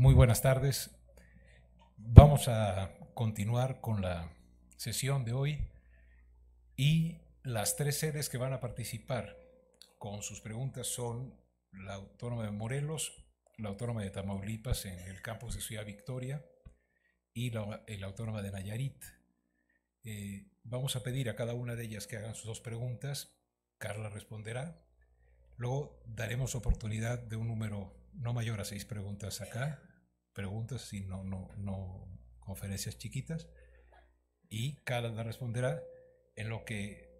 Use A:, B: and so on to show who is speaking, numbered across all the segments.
A: Muy buenas tardes. Vamos a continuar con la sesión de hoy y las tres sedes que van a participar con sus preguntas son la Autónoma de Morelos, la Autónoma de Tamaulipas en el campus de Ciudad Victoria y la, Autónoma de Nayarit. Eh, vamos a pedir a cada una de ellas que hagan sus dos preguntas. Carla responderá. Luego daremos oportunidad de un número no mayor a seis preguntas acá preguntas, y no, no, no conferencias chiquitas. Y cada la responderá en lo que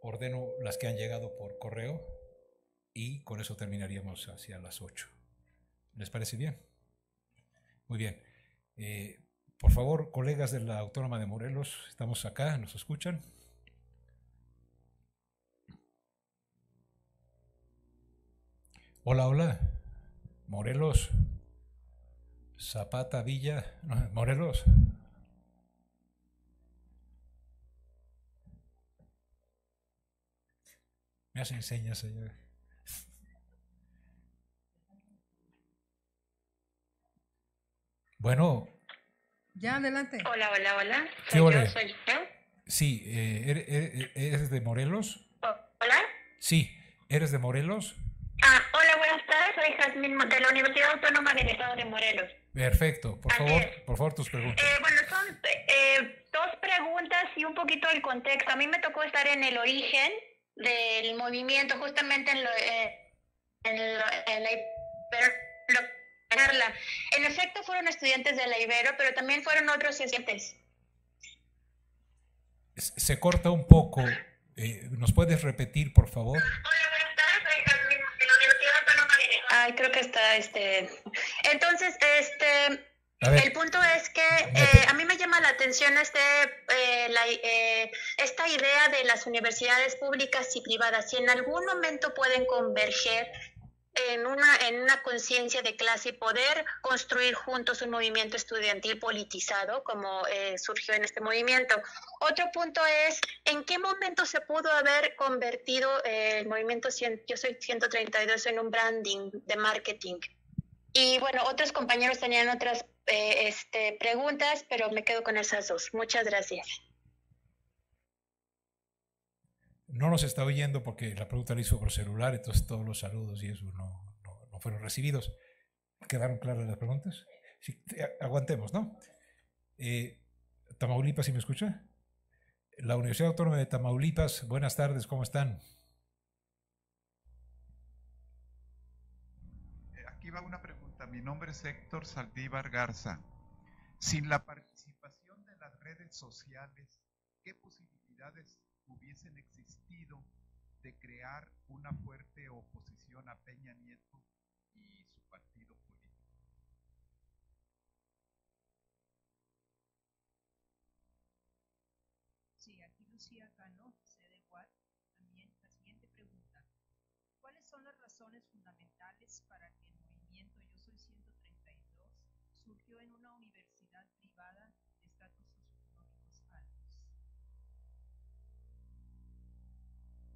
A: ordeno las que han llegado por correo y con eso terminaríamos hacia las 8. ¿Les parece bien? Muy bien. Eh, por favor, colegas de la Autónoma de Morelos, estamos acá, ¿nos escuchan? Hola, hola. Morelos. Zapata Villa, Morelos. Me has enseñado, señor. Bueno.
B: Ya, adelante. Hola, hola, hola. ¿Soy yo, soy
A: Sí, eh, er, er, er, ¿eres de Morelos? Oh, ¿Hola? Sí, ¿eres de Morelos?
B: Ah, hola, buenas tardes. Soy Jazmín de la Universidad Autónoma del Estado de Morelos.
A: Perfecto, por favor, por favor tus preguntas.
B: Eh, bueno, son eh, dos preguntas y un poquito el contexto. A mí me tocó estar en el origen del movimiento, justamente en, lo, eh, en, efecto, fueron estudiantes de la Ibero, pero también fueron otros estudiantes.
A: Se corta un poco. ¿Nos puedes repetir, por favor? Hola, buenas tardes.
B: Ay, creo que está este. Entonces, este, el punto es que eh, pues. a mí me llama la atención este, eh, eh, esta idea de las universidades públicas y privadas. Si en algún momento pueden converger en una, en una conciencia de clase y poder construir juntos un movimiento estudiantil politizado como surgió en este movimiento. Otro punto es, ¿en qué momento se pudo haber convertido el movimiento Yo Soy 132 en un branding de marketing? Y bueno, otros compañeros tenían otras eh, este, preguntas, pero me quedo con esas dos. Muchas gracias.
A: No nos está oyendo porque la pregunta la hizo por celular, entonces todos los saludos y eso no, no, fueron recibidos. ¿Quedaron claras las preguntas? aguantemos, ¿no? Eh, Tamaulipas, ¿sí me escucha? La Universidad Autónoma de Tamaulipas, buenas tardes, ¿cómo están?
C: Eh, aquí va una pregunta mi nombre es Héctor Saldívar Garza. Sin la participación de las redes sociales, ¿qué posibilidades hubiesen existido de crear una fuerte oposición a Peña Nieto y su partido político?
B: Sí, aquí Lucía Cano,
D: CDWAT, también la siguiente pregunta.
B: ¿Cuáles son las razones fundamentales para que
D: surgió en una universidad privada de socioeconómicos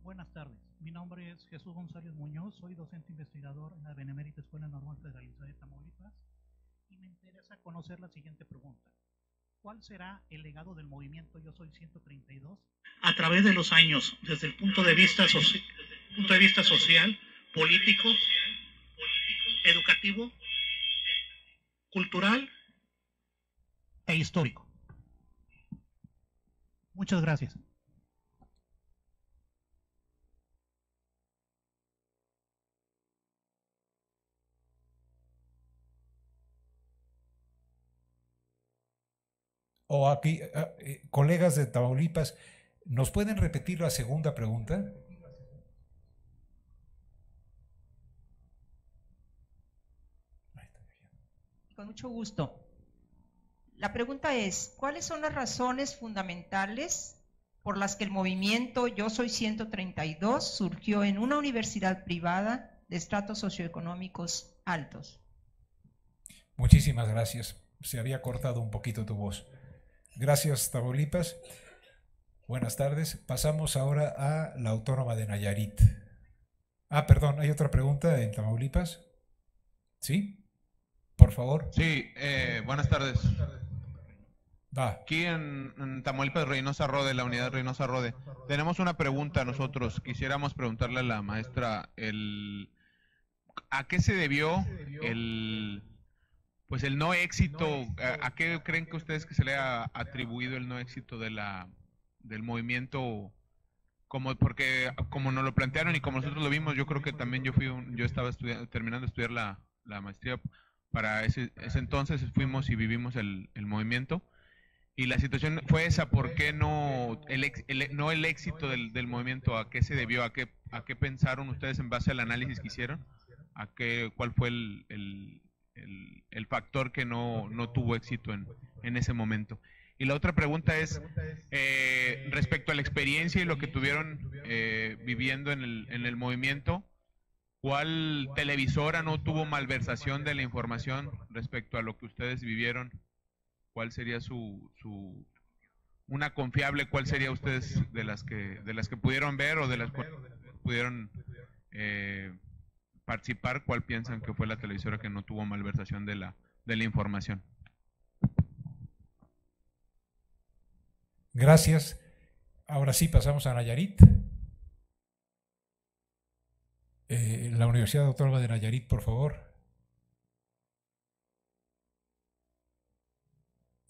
A: Buenas tardes, mi nombre es Jesús González Muñoz, soy docente investigador en la Benemérita Escuela Normal Federalizada de Tamaulipas y me interesa conocer la siguiente pregunta. ¿Cuál será el legado del movimiento Yo Soy 132? A través de los años, desde el punto de vista, punto de vista social, político, educativo cultural e histórico. Muchas gracias. O aquí, eh, eh, colegas de Tamaulipas, ¿nos pueden repetir la segunda pregunta?
B: con mucho gusto. La pregunta es, ¿cuáles son las razones fundamentales por las que el movimiento Yo Soy 132 surgió en una universidad privada de estratos socioeconómicos altos?
A: Muchísimas gracias. Se había cortado un poquito tu voz. Gracias, Tamaulipas. Buenas tardes. Pasamos ahora a la Autónoma de Nayarit. Ah, perdón, hay otra pregunta en Tamaulipas.
C: ¿Sí? Por favor. Sí, eh, buenas tardes. Aquí en, en Reynosa Rode, la unidad Reynosa Rode, tenemos una pregunta nosotros. Quisiéramos preguntarle a la maestra el, a qué se debió el pues el no éxito, a, qué creen que ustedes que se le ha atribuido el no éxito de la del movimiento como porque como nos lo plantearon y como nosotros lo vimos, yo creo que también yo fui yo estaba terminando de estudiar la, la maestría para ese, entonces fuimos y vivimos el, movimiento. Y la situación fue esa, ¿por qué no el, no el éxito del, movimiento? ¿A qué se debió? ¿A qué, ¿A qué pensaron ustedes en base al análisis que hicieron? ¿A qué, ¿Cuál fue el, factor que no, tuvo éxito en, ese momento? Y la otra pregunta es eh, respecto a la experiencia y lo que tuvieron eh, viviendo en el, en el movimiento, ¿Cuál televisora no tuvo malversación de la información respecto a lo que ustedes vivieron? ¿Cuál sería su, su una confiable? ¿Cuál sería ustedes de las que de las que pudieron ver o de las que pudieron eh, participar? ¿Cuál piensan que fue la televisora que no tuvo malversación de la de la información?
A: Gracias. Ahora sí pasamos a Nayarit. La Universidad Autónoma de Nayarit, por favor.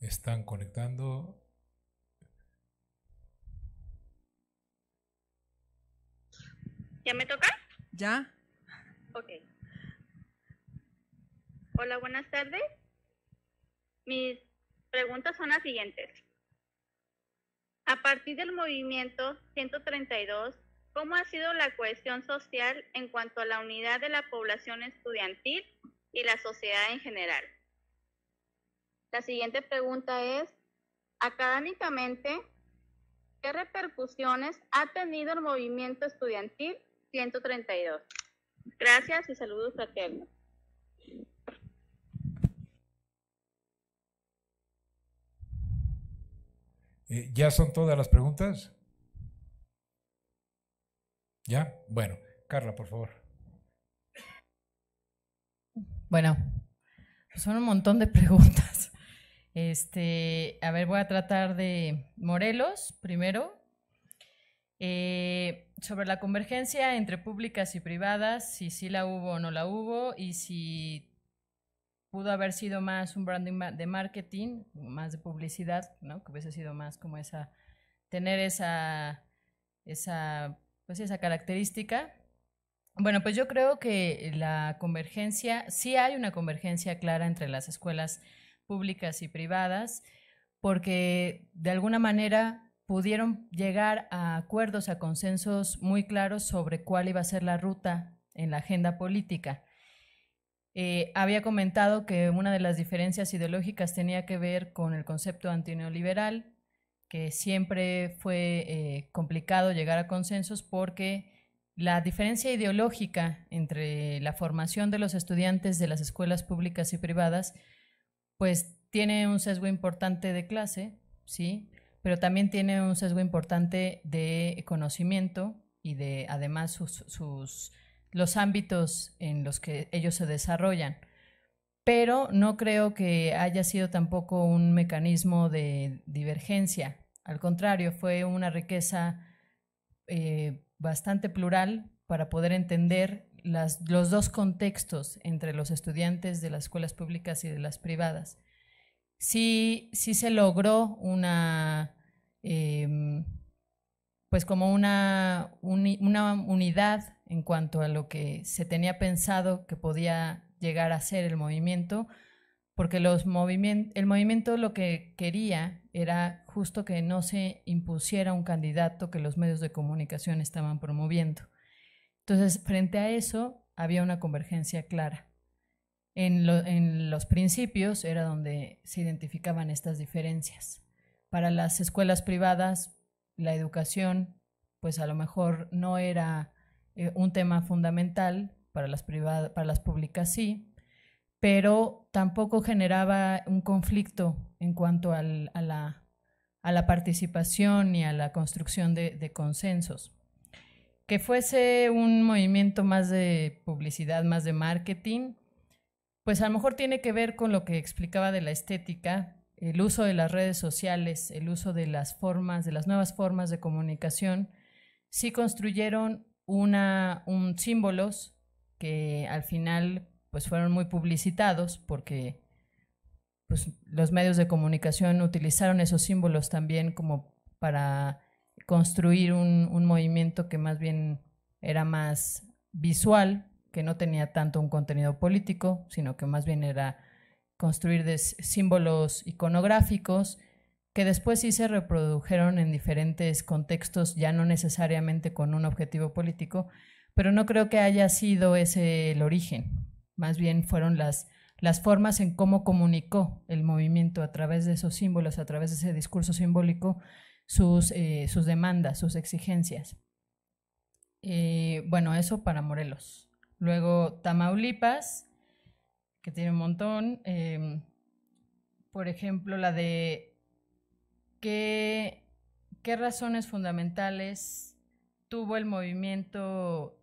A: Están conectando.
B: ¿Ya me toca? Ya. Ok. Hola, buenas tardes. Mis preguntas son las siguientes. A partir del movimiento 132 ¿Cómo ha sido la cohesión social en cuanto a la unidad de la población estudiantil y la sociedad en general? La siguiente pregunta es, académicamente, ¿qué repercusiones ha tenido el movimiento estudiantil 132? Gracias y saludos fraternos.
A: Eh, ¿Ya son todas las preguntas? ¿Ya? Bueno, Carla, por favor.
E: Bueno, pues son un montón de preguntas. Este, a ver, voy a tratar de Morelos primero. Eh, sobre la convergencia entre públicas y privadas, si sí la hubo o no la hubo, y si pudo haber sido más un branding de marketing, más de publicidad, ¿no? que hubiese sido más como esa, tener esa, esa pues esa característica. Bueno, pues yo creo que la convergencia, sí hay una convergencia clara entre las escuelas públicas y privadas, porque de alguna manera pudieron llegar a acuerdos, a consensos muy claros sobre cuál iba a ser la ruta en la agenda política. Eh, había comentado que una de las diferencias ideológicas tenía que ver con el concepto antineoliberal, que siempre fue eh, complicado llegar a consensos porque la diferencia ideológica entre la formación de los estudiantes de las escuelas públicas y privadas, pues tiene un sesgo importante de clase, ¿sí? Pero también tiene un sesgo importante de conocimiento y de además sus los ámbitos en los que ellos se desarrollan. Pero no creo que haya sido tampoco un mecanismo de divergencia, al contrario, fue una riqueza eh, bastante plural para poder entender los dos contextos entre los estudiantes de las escuelas públicas y de las privadas. Sí, se logró una, em, pues como una, una unidad en cuanto a lo que se tenía pensado que podía llegar a ser el movimiento, porque los el movimiento lo que quería era justo que no se impusiera un candidato que los medios de comunicación estaban promoviendo. Entonces, frente a eso, había una convergencia clara. En, los principios era donde se identificaban estas diferencias. Para las escuelas privadas, la educación, pues a lo mejor no era eh, un tema fundamental, para las, privadas, para las públicas sí, pero tampoco generaba un conflicto en cuanto a, la, participación y a la construcción de, consensos. Que fuese un movimiento más de publicidad, más de marketing, pues a lo mejor tiene que ver con lo que explicaba de la estética, el uso de las redes sociales, el uso de las formas, de las nuevas formas de comunicación, sí construyeron una, un símbolos que al final pues fueron muy publicitados porque pues, los medios de comunicación utilizaron esos símbolos también como para construir un, movimiento que más bien era más visual, que no tenía tanto un contenido político, sino que más bien era construir símbolos iconográficos que después sí se reprodujeron en diferentes contextos, ya no necesariamente con un objetivo político, pero no creo que haya sido ese el origen más bien fueron las, las formas en cómo comunicó el movimiento a través de esos símbolos, a través de ese discurso simbólico, sus, eh, sus demandas, sus exigencias. Eh, bueno, eso para Morelos. Luego Tamaulipas, que tiene un montón. Em, por ejemplo, la de qué, qué razones fundamentales tuvo el movimiento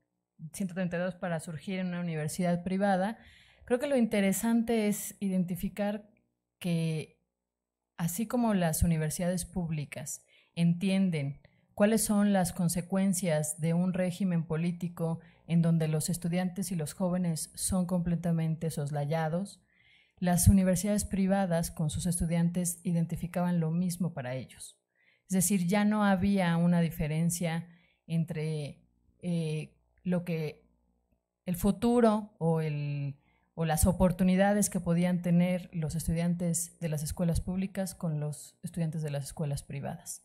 E: 132 para surgir en una universidad privada, creo que lo interesante es identificar que así como las universidades públicas entienden cuáles son las consecuencias de un régimen político en donde los estudiantes y los jóvenes son completamente soslayados, las universidades privadas con sus estudiantes identificaban lo mismo para ellos. Es decir, ya no había una diferencia entre eh, lo que el futuro o, o las oportunidades que podían tener los estudiantes de las escuelas públicas con los estudiantes de las escuelas privadas.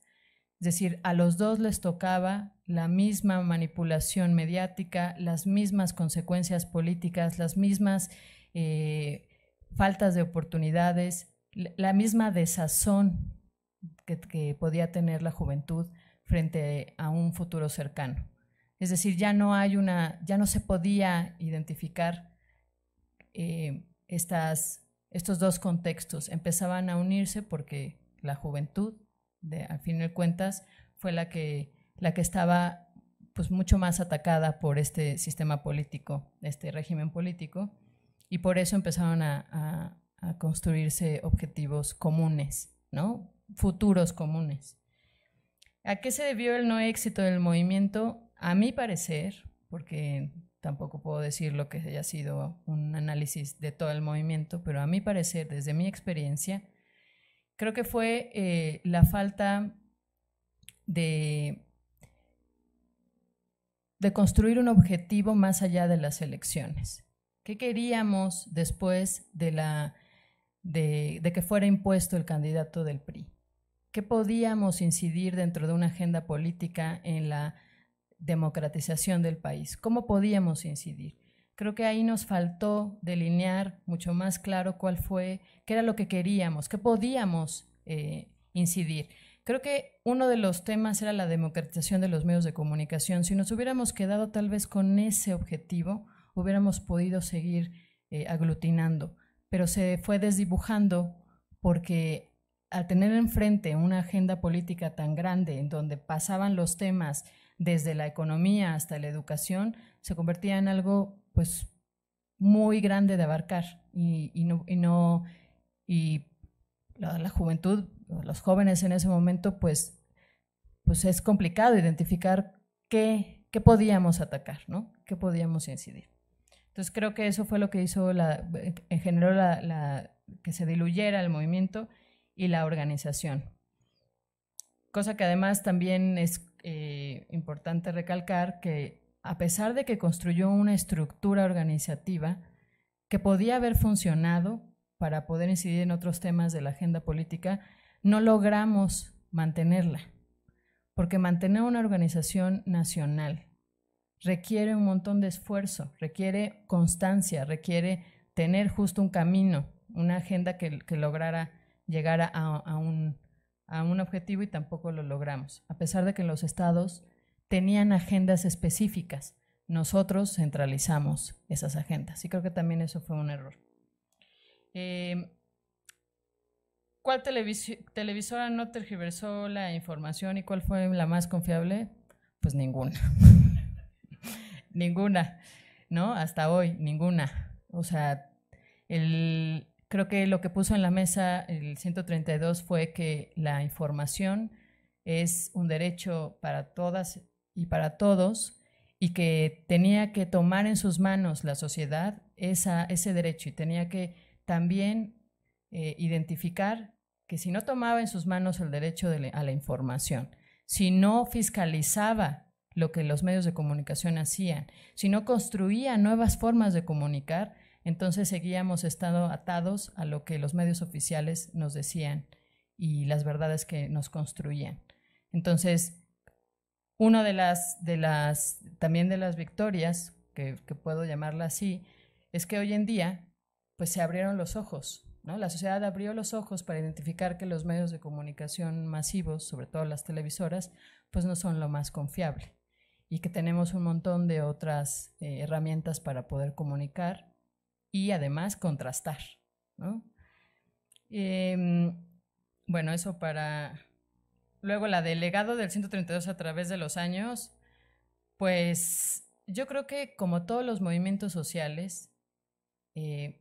E: Es decir, a los dos les tocaba la misma manipulación mediática, las mismas consecuencias políticas, las mismas eh, faltas de oportunidades, la misma desazón que podía tener la juventud frente a un futuro cercano. Es decir, ya no hay una, ya no se podía identificar eh, estas, estos dos contextos. Empezaban a unirse porque la juventud, al fin de cuentas, fue la que, la que estaba pues mucho más atacada por este sistema político, este régimen político, y por eso empezaron a, a construirse objetivos comunes, ¿no? Futuros comunes. ¿A qué se debió el no éxito del movimiento? A mi parecer, porque tampoco puedo decir lo que haya sido un análisis de todo el movimiento, pero a mi parecer, desde mi experiencia, creo que fue eh, la falta de, de construir un objetivo más allá de las elecciones. ¿Qué queríamos después de, la, de que fuera impuesto el candidato del PRI? ¿Qué podíamos incidir dentro de una agenda política en la democratización del país. ¿Cómo podíamos incidir? Creo que ahí nos faltó delinear mucho más claro cuál fue, qué era lo que queríamos, qué podíamos eh, incidir. Creo que uno de los temas era la democratización de los medios de comunicación. Si nos hubiéramos quedado tal vez con ese objetivo, hubiéramos podido seguir eh, aglutinando, pero se fue desdibujando porque al tener enfrente una agenda política tan grande en donde pasaban los temas desde la economía hasta la educación, se convertía en algo pues muy grande de abarcar y, no, y, no, y la, juventud, los jóvenes en ese momento, pues, pues es complicado identificar qué, qué podíamos atacar, ¿no? qué podíamos incidir. Entonces creo que eso fue lo que hizo, la, generó la, la, que se diluyera el movimiento y la organización. Cosa que además también es eh, importante recalcar que a pesar de que construyó una estructura organizativa que podía haber funcionado para poder incidir en otros temas de la agenda política, no logramos mantenerla, porque mantener una organización nacional requiere un montón de esfuerzo, requiere constancia, requiere tener justo un camino, una agenda que, lograra llegar a, un, a un objetivo y tampoco lo logramos, a pesar de que los estados tenían agendas específicas. Nosotros centralizamos esas agendas y creo que también eso fue un error. Em, ¿Cuál televisora no tergiversó la información y cuál fue la más confiable? Pues ninguna. ninguna, ¿no? Hasta hoy, ninguna. O sea, el, creo que lo que puso en la mesa el 132 fue que la información es un derecho para todas y para todos y que tenía que tomar en sus manos la sociedad esa, ese derecho y tenía que también eh, identificar que si no tomaba en sus manos el derecho a la información, si no fiscalizaba lo que los medios de comunicación hacían, si no construía nuevas formas de comunicar, entonces seguíamos estando atados a lo que los medios oficiales nos decían y las verdades que nos construían. Entonces, una de las, de las, también de las victorias, que, puedo llamarla así, es que hoy en día, pues se abrieron los ojos, ¿no? La sociedad abrió los ojos para identificar que los medios de comunicación masivos, sobre todo las televisoras, pues no son lo más confiable y que tenemos un montón de otras eh, herramientas para poder comunicar y además contrastar. ¿no? Em, bueno, eso para... Luego la delegado del 132 a través de los años, pues yo creo que como todos los movimientos sociales, eh,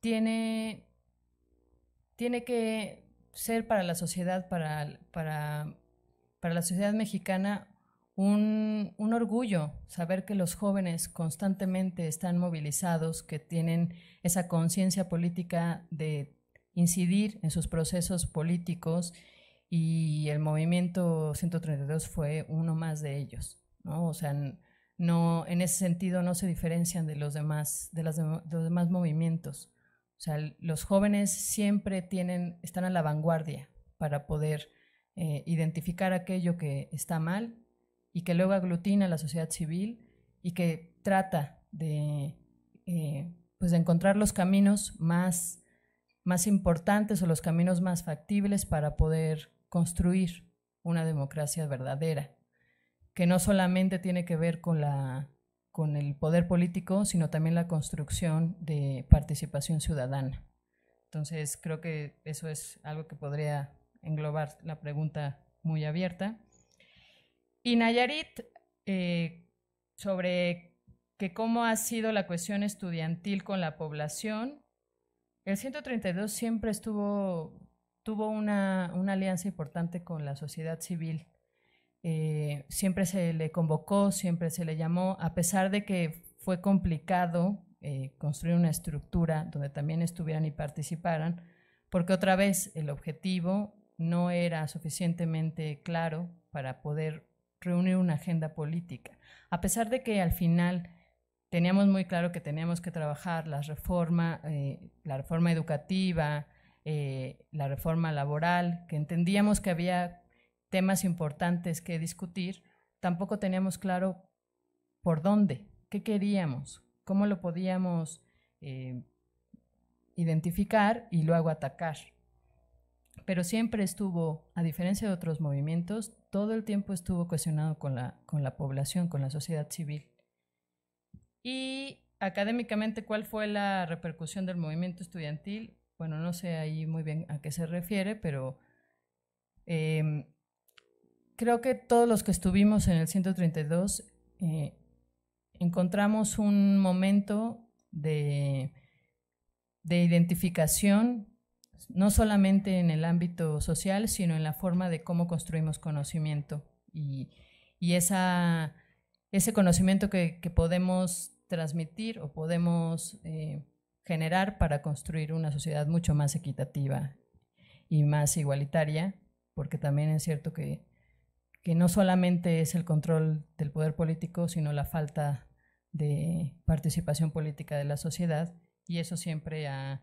E: tiene, tiene que ser para la sociedad, para, para, para la sociedad mexicana un, orgullo saber que los jóvenes constantemente están movilizados, que tienen esa conciencia política de incidir en sus procesos políticos y el movimiento 132 fue uno más de ellos, ¿no? O sea, no, en ese sentido no se diferencian de los demás, de, los demás movimientos. O sea, los jóvenes siempre tienen, están a la vanguardia para poder eh, identificar aquello que está mal y que luego aglutina la sociedad civil y que trata de, eh, pues de encontrar los caminos más, más importantes o los caminos más factibles para poder construir una democracia verdadera, que no solamente tiene que ver con, la, con el poder político, sino también la construcción de participación ciudadana. Entonces, creo que eso es algo que podría englobar la pregunta muy abierta. Y Nayarit, eh, sobre que cómo ha sido la cuestión estudiantil con la población, el 132 siempre estuvo, tuvo una, alianza importante con la sociedad civil. Eh, siempre se le convocó, siempre se le llamó, a pesar de que fue complicado eh, construir una estructura donde también estuvieran y participaran, porque otra vez el objetivo no era suficientemente claro para poder reúne una agenda política. A pesar de que al final teníamos muy claro que teníamos que trabajar la reforma, eh, la reforma educativa, eh, la reforma laboral, que entendíamos que había temas importantes que discutir, tampoco teníamos claro por dónde, qué queríamos, cómo lo podíamos eh, identificar y luego atacar pero siempre estuvo, a diferencia de otros movimientos, todo el tiempo estuvo cuestionado con la, población, con la sociedad civil. Y académicamente, ¿cuál fue la repercusión del movimiento estudiantil? Bueno, no sé ahí muy bien a qué se refiere, pero em, creo que todos los que estuvimos en el 132 eh, encontramos un momento de, de identificación no solamente en el ámbito social, sino en la forma de cómo construimos conocimiento y, ese conocimiento que, podemos transmitir o podemos eh, generar para construir una sociedad mucho más equitativa y más igualitaria, porque también es cierto que, que no solamente es el control del poder político, sino la falta de participación política de la sociedad y eso siempre ha,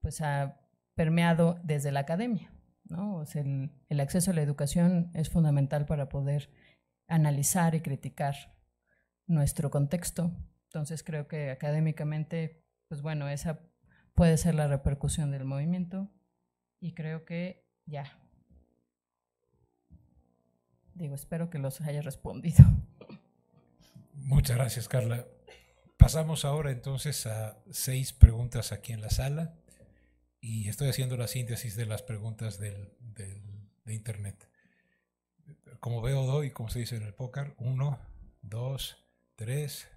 E: pues ha permeado desde la academia. ¿no? el, el, acceso a la educación es fundamental para poder analizar y criticar nuestro contexto. Entonces creo que académicamente, pues bueno, esa puede ser la repercusión del movimiento y creo que ya. Digo, espero que los haya respondido.
A: Muchas gracias, Carla. Pasamos ahora entonces a seis preguntas aquí en la sala y estoy haciendo la síntesis de las preguntas de Internet. Como veo doy, como se dice en el póker, uno, dos, tres.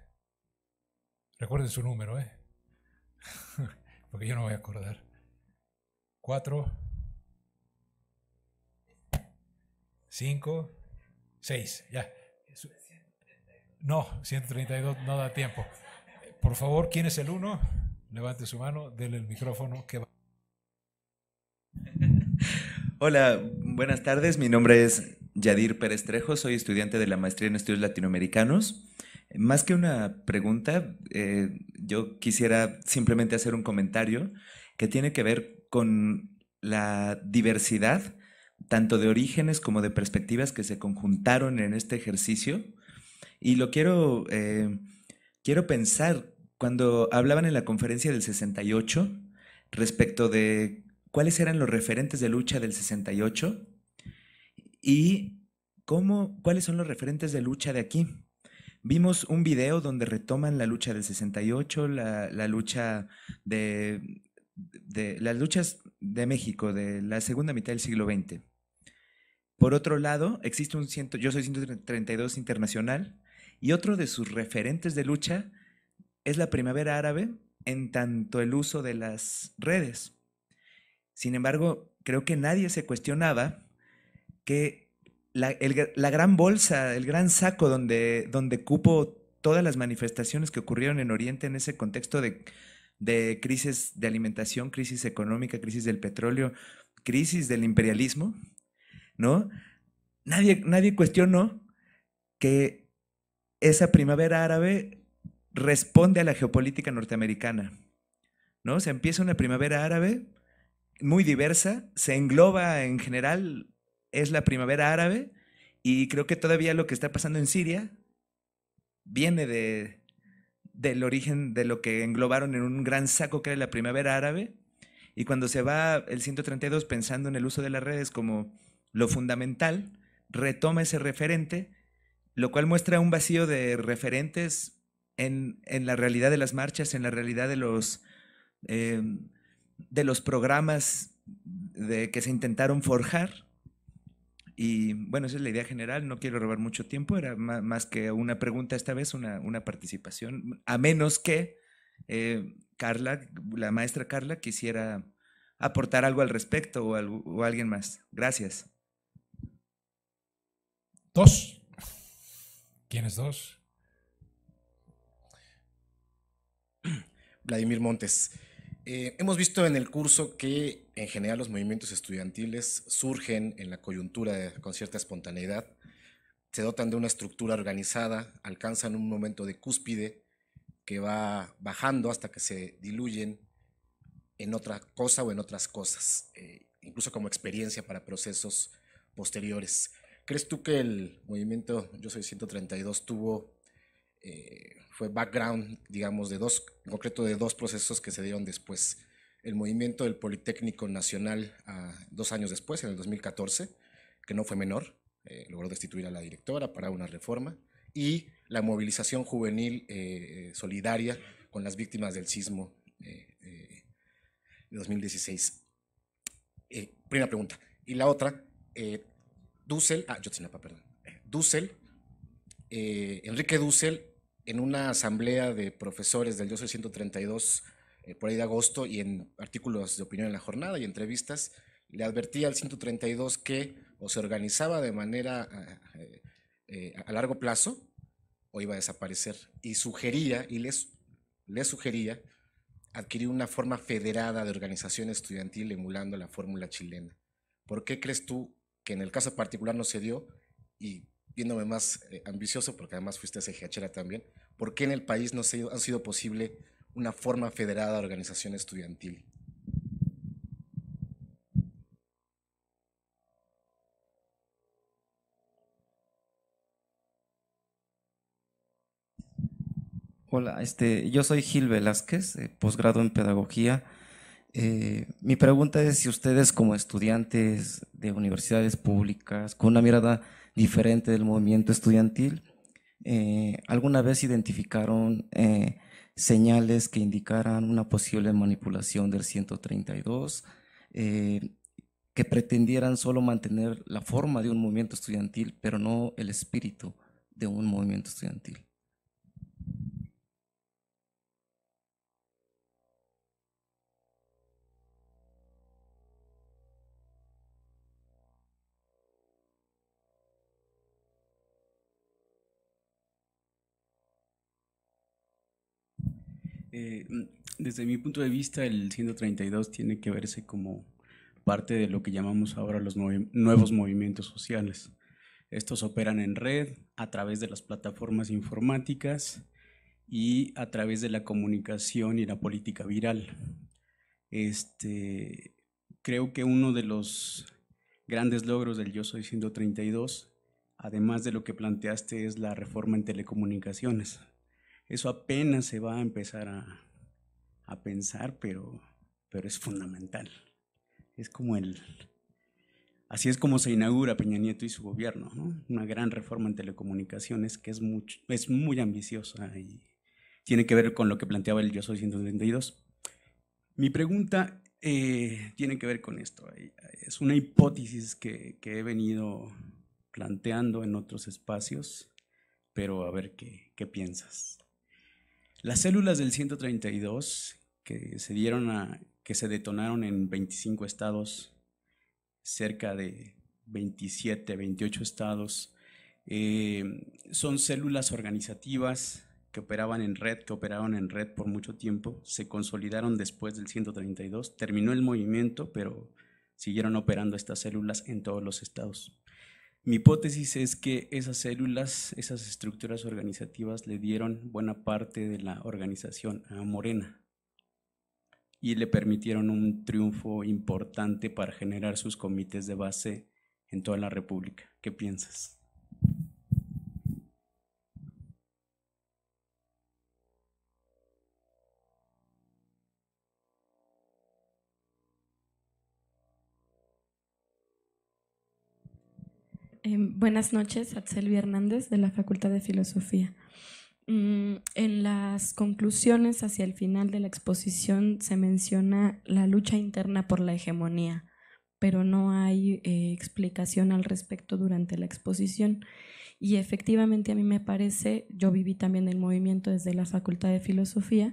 A: Recuerden su número, ¿eh? Porque yo no voy a acordar. Cuatro, cinco, seis, ya. No, 132 no da tiempo. Por favor, ¿quién es el uno? Levante su mano, dele el micrófono que va.
F: Hola, buenas tardes. Mi nombre es Yadir Pérez Trejo, soy estudiante de la maestría en estudios latinoamericanos. Más que una pregunta, eh, yo quisiera simplemente hacer un comentario que tiene que ver con la diversidad, tanto de orígenes como de perspectivas que se conjuntaron en este ejercicio. Y lo quiero, eh, quiero pensar, cuando hablaban en la conferencia del 68 respecto de cuáles eran los referentes de lucha del 68 y cuáles son los referentes de lucha de aquí. Vimos un video donde retoman la lucha del 68, la, la lucha de, de las luchas de México de la segunda mitad del siglo XX. Por otro lado, existe un ciento, yo soy 132 internacional y otro de sus referentes de lucha es la primavera árabe en tanto el uso de las redes. Sin embargo, creo que nadie se cuestionaba que la, gran bolsa, el gran saco donde, donde cupo todas las manifestaciones que ocurrieron en Oriente en ese contexto de, de crisis de alimentación, crisis económica, crisis del petróleo, crisis del imperialismo, ¿no? Nadie, nadie cuestionó que esa primavera árabe responde a la geopolítica norteamericana, ¿no? Se empieza una primavera árabe muy diversa, se engloba en general, es la primavera árabe y creo que todavía lo que está pasando en Siria viene de, del origen de lo que englobaron en un gran saco que era la primavera árabe y cuando se va el 132 pensando en el uso de las redes como lo fundamental, retoma ese referente, lo cual muestra un vacío de referentes en, la realidad de las marchas, en la realidad de los... Eh, de los programas de, que se intentaron forjar. Y bueno, esa es la idea general, no quiero robar mucho tiempo, era más, que una pregunta esta vez, una, participación, a menos que eh, Carla, la maestra Carla, quisiera aportar algo al respecto o, o alguien más. Gracias.
G: Dos. ¿Quiénes dos? Vladimir Montes. Eh, hemos visto en el curso que en general los movimientos estudiantiles surgen en la coyuntura con cierta espontaneidad, se dotan de una estructura organizada, alcanzan un momento de cúspide que va bajando hasta que se diluyen en otra cosa o en otras cosas, eh, incluso como experiencia para procesos posteriores. ¿Crees tú que el movimiento Yo Soy 132 tuvo eh, fue background, digamos, de dos, en concreto de dos procesos que se dieron después. El movimiento del Politécnico Nacional ah, dos años después, en el 2014, que no fue menor, eh, logró destituir a la directora para una reforma, y la movilización juvenil eh, solidaria con las víctimas del sismo de 2016. primera pregunta. Y la otra, Dussel, ah, Yotzinapa, perdón. Dussel eh, Enrique Dussel en una asamblea de profesores del 12 132 eh, por ahí de agosto y en artículos de opinión en la jornada y entrevistas, le advertía al 132 que o se organizaba de manera eh, a largo plazo o iba a desaparecer. Y sugería, y les, les sugería, adquirir una forma federada de organización estudiantil emulando la fórmula chilena. ¿Por qué crees tú que en el caso particular no se dio y viéndome más eh, ambicioso, porque además fuiste CGHera también, ¿por qué en el país no se, ha sido posible una forma federada de organización estudiantil? Hola, este, yo soy Gil Velázquez, eh, posgrado en Pedagogía eh, mi pregunta es si ustedes como estudiantes de universidades públicas, con una mirada diferente del movimiento estudiantil, eh, alguna vez identificaron eh, señales que indicaran una posible manipulación del 132, que pretendieran solo mantener la forma de un movimiento estudiantil, pero no el espíritu de un movimiento estudiantil.
H: Eh, mm, desde mi punto de vista, el 132 tiene que verse como parte de lo que llamamos ahora los nuevos movimientos sociales. Estos operan en red, a través de las plataformas informáticas y a través de la comunicación y la política viral. Este, creo que uno de los grandes logros del Yo Soy 132, además de lo que planteaste, es la reforma en telecomunicaciones. Eso apenas se va a empezar a, a pensar, pero, pero es fundamental. Es como el... Así es como se inaugura Peña Nieto y su gobierno, ¿no? Una gran reforma en telecomunicaciones que es, es muy ambiciosa y tiene que ver con lo que planteaba el Yo Soy 132. Mi pregunta eh, tiene que ver con esto. Es una hipótesis que, que, he venido planteando en otros espacios, pero a ver qué, qué piensas. Las células del 132 que se dieron a, que se detonaron en 25 estados, cerca de 27, 28 estados, eh, son células organizativas que operaban en red, que operaron en red por mucho tiempo, se consolidaron después del 132, terminó el movimiento, pero siguieron operando estas células en todos los estados. Mi hipótesis es que esas células, esas estructuras organizativas le dieron buena parte de la organización a Morena y le permitieron un triunfo importante para generar sus comités de base en toda la República. ¿Qué piensas?
I: Em, buenas noches, Axel Hernández, de la Facultad de Filosofía. Mm, en las conclusiones hacia el final de la exposición se menciona la lucha interna por la hegemonía, pero no hay eh, explicación al respecto durante la exposición. Y efectivamente a mí me parece, yo viví también el movimiento desde la Facultad de Filosofía,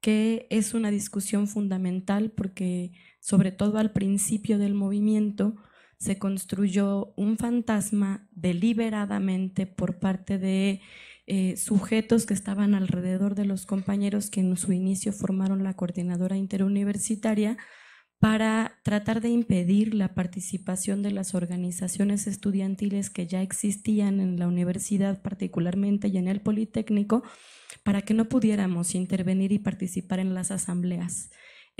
I: que es una discusión fundamental porque sobre todo al principio del movimiento, se construyó un fantasma deliberadamente por parte de eh, sujetos que estaban alrededor de los compañeros que en su inicio formaron la coordinadora interuniversitaria para tratar de impedir la participación de las organizaciones estudiantiles que ya existían en la universidad particularmente y en el Politécnico, para que no pudiéramos intervenir y participar en las asambleas.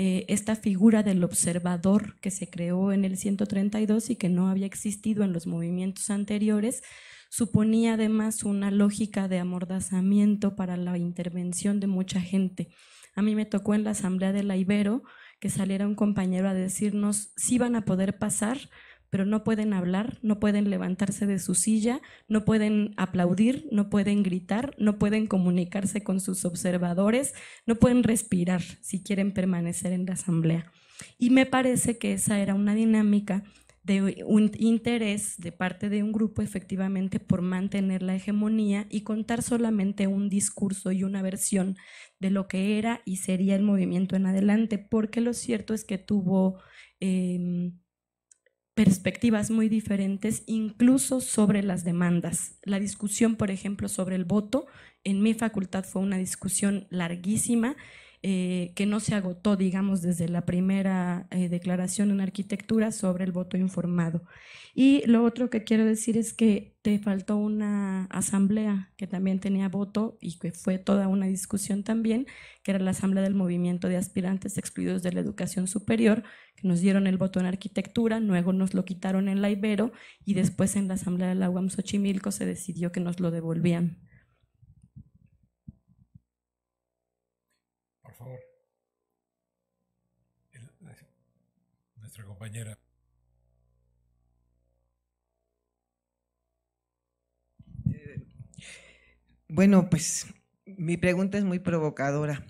I: Eh, esta figura del observador que se creó en el 132 y que no había existido en los movimientos anteriores, suponía además una lógica de amordazamiento para la intervención de mucha gente. A mí me tocó en la Asamblea de la Ibero que saliera un compañero a decirnos si van a poder pasar pero no pueden hablar, no pueden levantarse de su silla, no pueden aplaudir, no pueden gritar, no pueden comunicarse con sus observadores, no pueden respirar si quieren permanecer en la asamblea. Y me parece que esa era una dinámica de un interés de parte de un grupo efectivamente por mantener la hegemonía y contar solamente un discurso y una versión de lo que era y sería el movimiento en adelante, porque lo cierto es que tuvo... Em, perspectivas muy diferentes, incluso sobre las demandas. La discusión, por ejemplo, sobre el voto en mi facultad fue una discusión larguísima eh, que no se agotó, digamos, desde la primera eh, declaración en arquitectura sobre el voto informado. Y lo otro que quiero decir es que te faltó una asamblea que también tenía voto y que fue toda una discusión también, que era la asamblea del movimiento de aspirantes excluidos de la educación superior, que nos dieron el voto en arquitectura, luego nos lo quitaron en la Ibero y después en la asamblea de la UAM Xochimilco se decidió que nos lo devolvían.
A: compañera.
D: Bueno, pues mi pregunta es muy provocadora,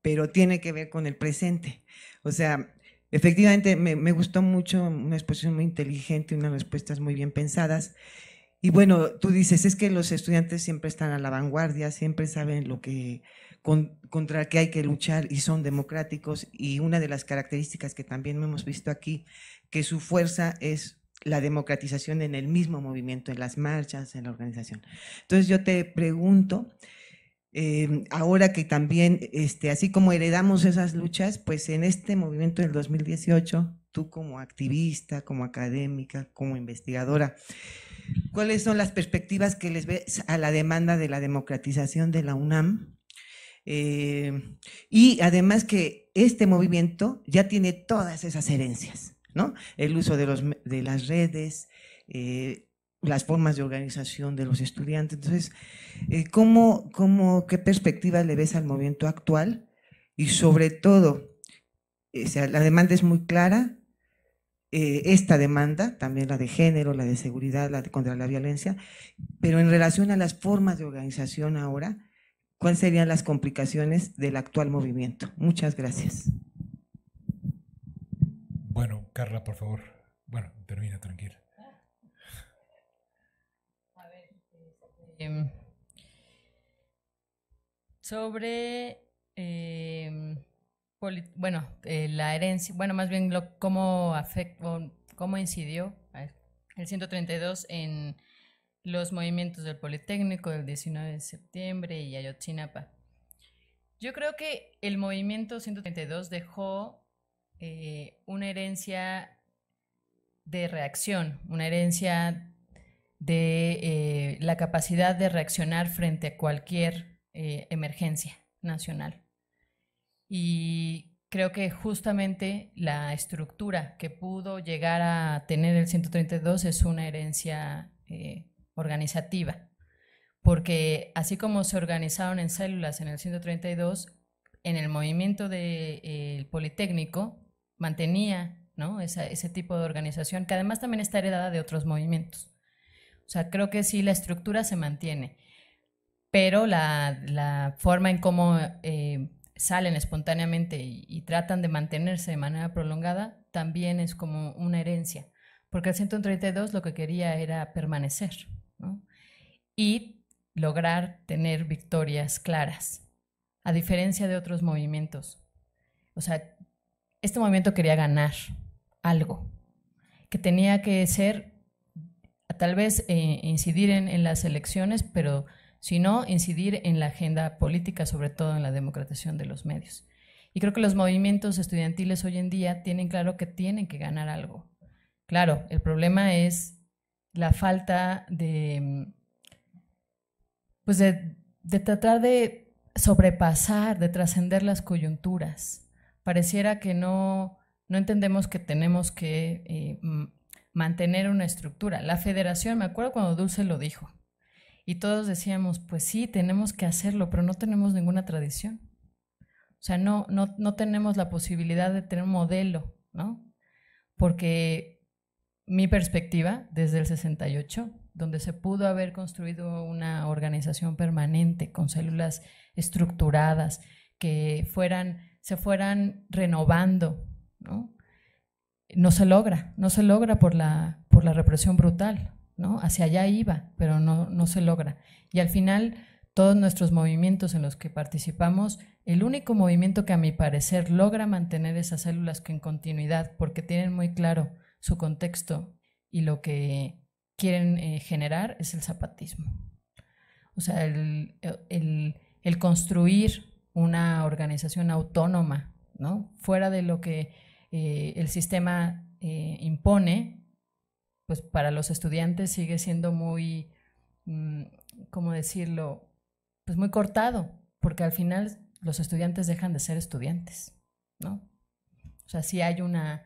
D: pero tiene que ver con el presente. O sea, efectivamente me, gustó mucho una exposición muy inteligente, unas respuestas muy bien pensadas. Y bueno, tú dices, es que los estudiantes siempre están a la vanguardia, siempre saben lo que contra el que hay que luchar y son democráticos y una de las características que también hemos visto aquí, que su fuerza es la democratización en el mismo movimiento, en las marchas, en la organización. Entonces yo te pregunto, eh, ahora que también, este, así como heredamos esas luchas, pues en este movimiento del 2018, tú como activista, como académica, como investigadora, ¿cuáles son las perspectivas que les ves a la demanda de la democratización de la UNAM eh, y además que este movimiento ya tiene todas esas herencias, ¿no? El uso de, los, de las redes, eh, las formas de organización de los estudiantes. Entonces, eh, ¿cómo, cómo, qué perspectiva le ves al movimiento actual? Y sobre todo, la demanda es muy clara, esta demanda, también la de género, la de seguridad, la de, contra la violencia, pero en relación a las formas de organización ahora, cuáles serían las complicaciones del actual movimiento. Muchas gracias.
A: Bueno, Carla, por favor. Bueno, termina, tranquila.
E: A ver, este, sobre, eh, bueno, eh, la herencia, bueno, más bien cómo afectó, cómo incidió el 132 en los movimientos del Politécnico del 19 de septiembre y Ayotzinapa. Yo creo que el movimiento 132 dejó eh, una herencia de reacción, una herencia de eh, la capacidad de reaccionar frente a cualquier eh, emergencia nacional. Y creo que justamente la estructura que pudo llegar a tener el 132 es una herencia organizativa, porque así como se organizaron en células en el 132, en el movimiento del eh, Politécnico mantenía ¿no? ese tipo de organización, que además también está heredada de otros movimientos. O sea, creo que sí, la estructura se mantiene, pero la, forma en cómo eh, salen espontáneamente y, tratan de mantenerse de manera prolongada también es como una herencia, porque el 132 lo que quería era permanecer y lograr tener victorias claras, a diferencia de otros movimientos. O sea, este movimiento quería ganar algo, que tenía que ser, tal vez eh, incidir en, en las elecciones, pero si no, incidir en la agenda política, sobre todo en la democratización de los medios. Y creo que los movimientos estudiantiles hoy en día tienen claro que tienen que ganar algo. Claro, el problema es la falta de, pues de, tratar de sobrepasar, de trascender las coyunturas. Pareciera que no, no entendemos que tenemos que eh, mantener una estructura. La federación, me acuerdo cuando Dulce lo dijo, y todos decíamos, pues sí, tenemos que hacerlo, pero no tenemos ninguna tradición. O sea, no, no, no tenemos la posibilidad de tener un modelo, ¿no? Porque mi perspectiva, desde el 68, donde se pudo haber construido una organización permanente con células estructuradas que se fueran renovando, ¿no? se logra, no se logra por la, por la represión brutal, ¿no? Hacia allá iba, pero no, no se logra. Y al final, todos nuestros movimientos en los que participamos, el único movimiento que a mi parecer logra mantener esas células que en continuidad, porque tienen muy claro su contexto y lo que quieren eh, generar es el zapatismo. O sea, el, construir una organización autónoma, ¿no? Fuera de lo que eh, el sistema eh, impone, pues para los estudiantes sigue siendo muy, mm, ¿cómo decirlo? Pues muy cortado, porque al final los estudiantes dejan de ser estudiantes, ¿no? O sea, si hay una,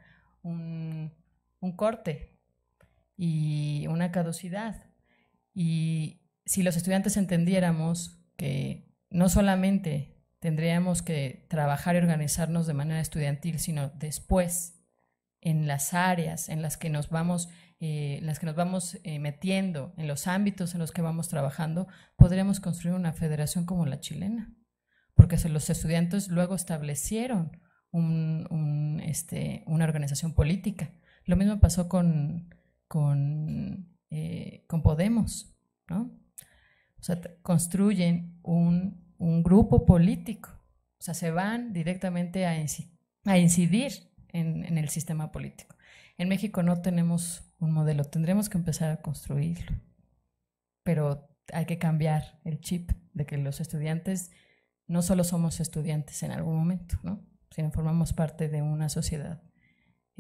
E: un corte y una caducidad. Y si los estudiantes entendiéramos que no solamente tendríamos que trabajar y organizarnos de manera estudiantil, sino después en las áreas en las que nos vamos, eh, las que nos vamos eh, metiendo, en los ámbitos en los que vamos trabajando, podríamos construir una federación como la chilena, porque los estudiantes luego establecieron este, una organización política lo mismo pasó con, con, eh, Podemos, ¿no? O sea, construyen un, grupo político, o sea, se van directamente a, incidir en, en el sistema político. En México no tenemos un modelo, tendremos que empezar a construirlo, pero hay que cambiar el chip de que los estudiantes no solo somos estudiantes en algún momento, ¿no? sino formamos parte de una sociedad.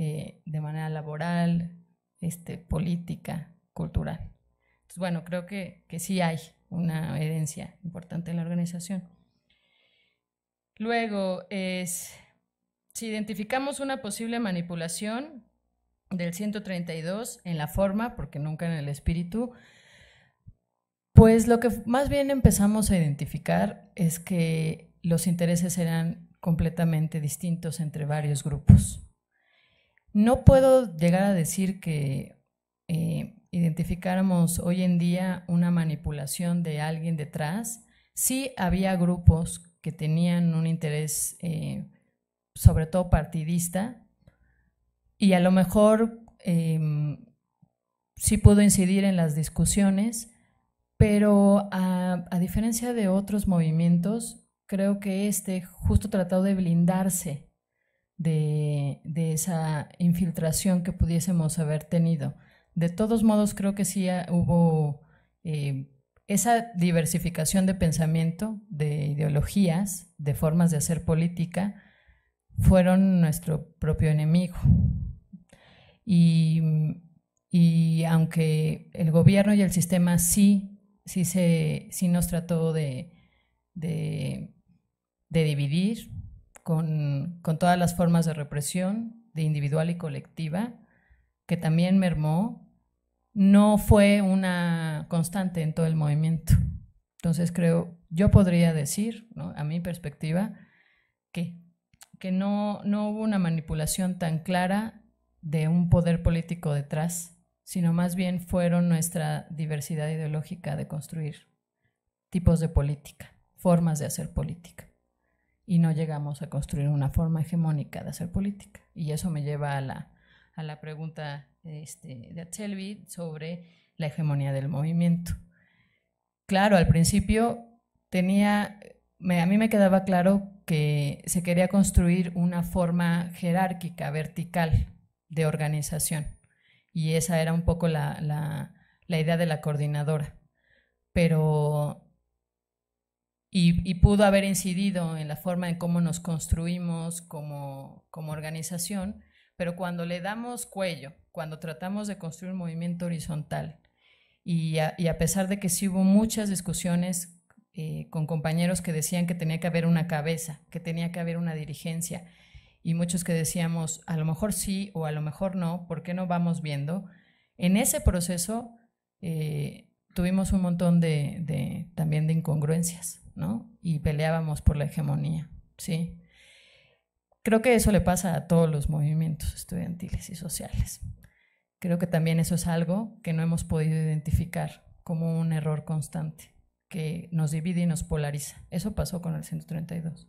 E: Eh, de manera laboral, este, política, cultural. bueno, creo que, que sí hay una herencia importante en la organización. Luego es, si identificamos una posible manipulación del 132 en la forma, porque nunca en el espíritu, pues lo que más bien empezamos a identificar es que los intereses eran completamente distintos entre varios grupos. No puedo llegar a decir que eh, identificáramos hoy en día una manipulación de alguien detrás. Sí había grupos que tenían un interés, eh, sobre todo partidista, y a lo mejor em, sí pudo incidir en las discusiones, pero a, a diferencia de otros movimientos, creo que este justo tratado de blindarse de, esa infiltración que pudiésemos haber tenido. De todos modos, creo que sí ah, hubo eh, esa diversificación de pensamiento, de ideologías, de formas de hacer política, fueron nuestro propio enemigo. Y, aunque el gobierno y el sistema sí, sí, se, nos trató de dividir, con, todas las formas de represión, de individual y colectiva, que también mermó, no fue una constante en todo el movimiento. Entonces creo, yo podría decir, a mi perspectiva, que, que no, no hubo una manipulación tan clara de un poder político detrás, sino más bien fueron nuestra diversidad ideológica de construir tipos de política, formas de hacer política y no llegamos a construir una forma hegemónica de hacer política. Y eso me lleva a la, pregunta este, de Atzelby sobre la hegemonía del movimiento. Claro, al principio tenía, a mí me quedaba claro que se quería construir una forma jerárquica, vertical de organización. Y esa era un poco la, la idea de la coordinadora. Pero y, pudo haber incidido en la forma en cómo nos construimos como, como organización, pero cuando le damos cuello, cuando tratamos de construir un movimiento horizontal, y a, pesar de que sí hubo muchas discusiones eh, con compañeros que decían que tenía que haber una cabeza, que tenía que haber una dirigencia, y muchos que decíamos, a lo mejor sí o a lo mejor no, ¿por qué no vamos viendo? En ese proceso eh, tuvimos un montón de, también de incongruencias. Y peleábamos por la hegemonía, ¿sí? Creo que eso le pasa a todos los movimientos estudiantiles y sociales. Creo que también eso es algo que no hemos podido identificar como un error constante que nos divide y nos polariza. Eso pasó con el 132.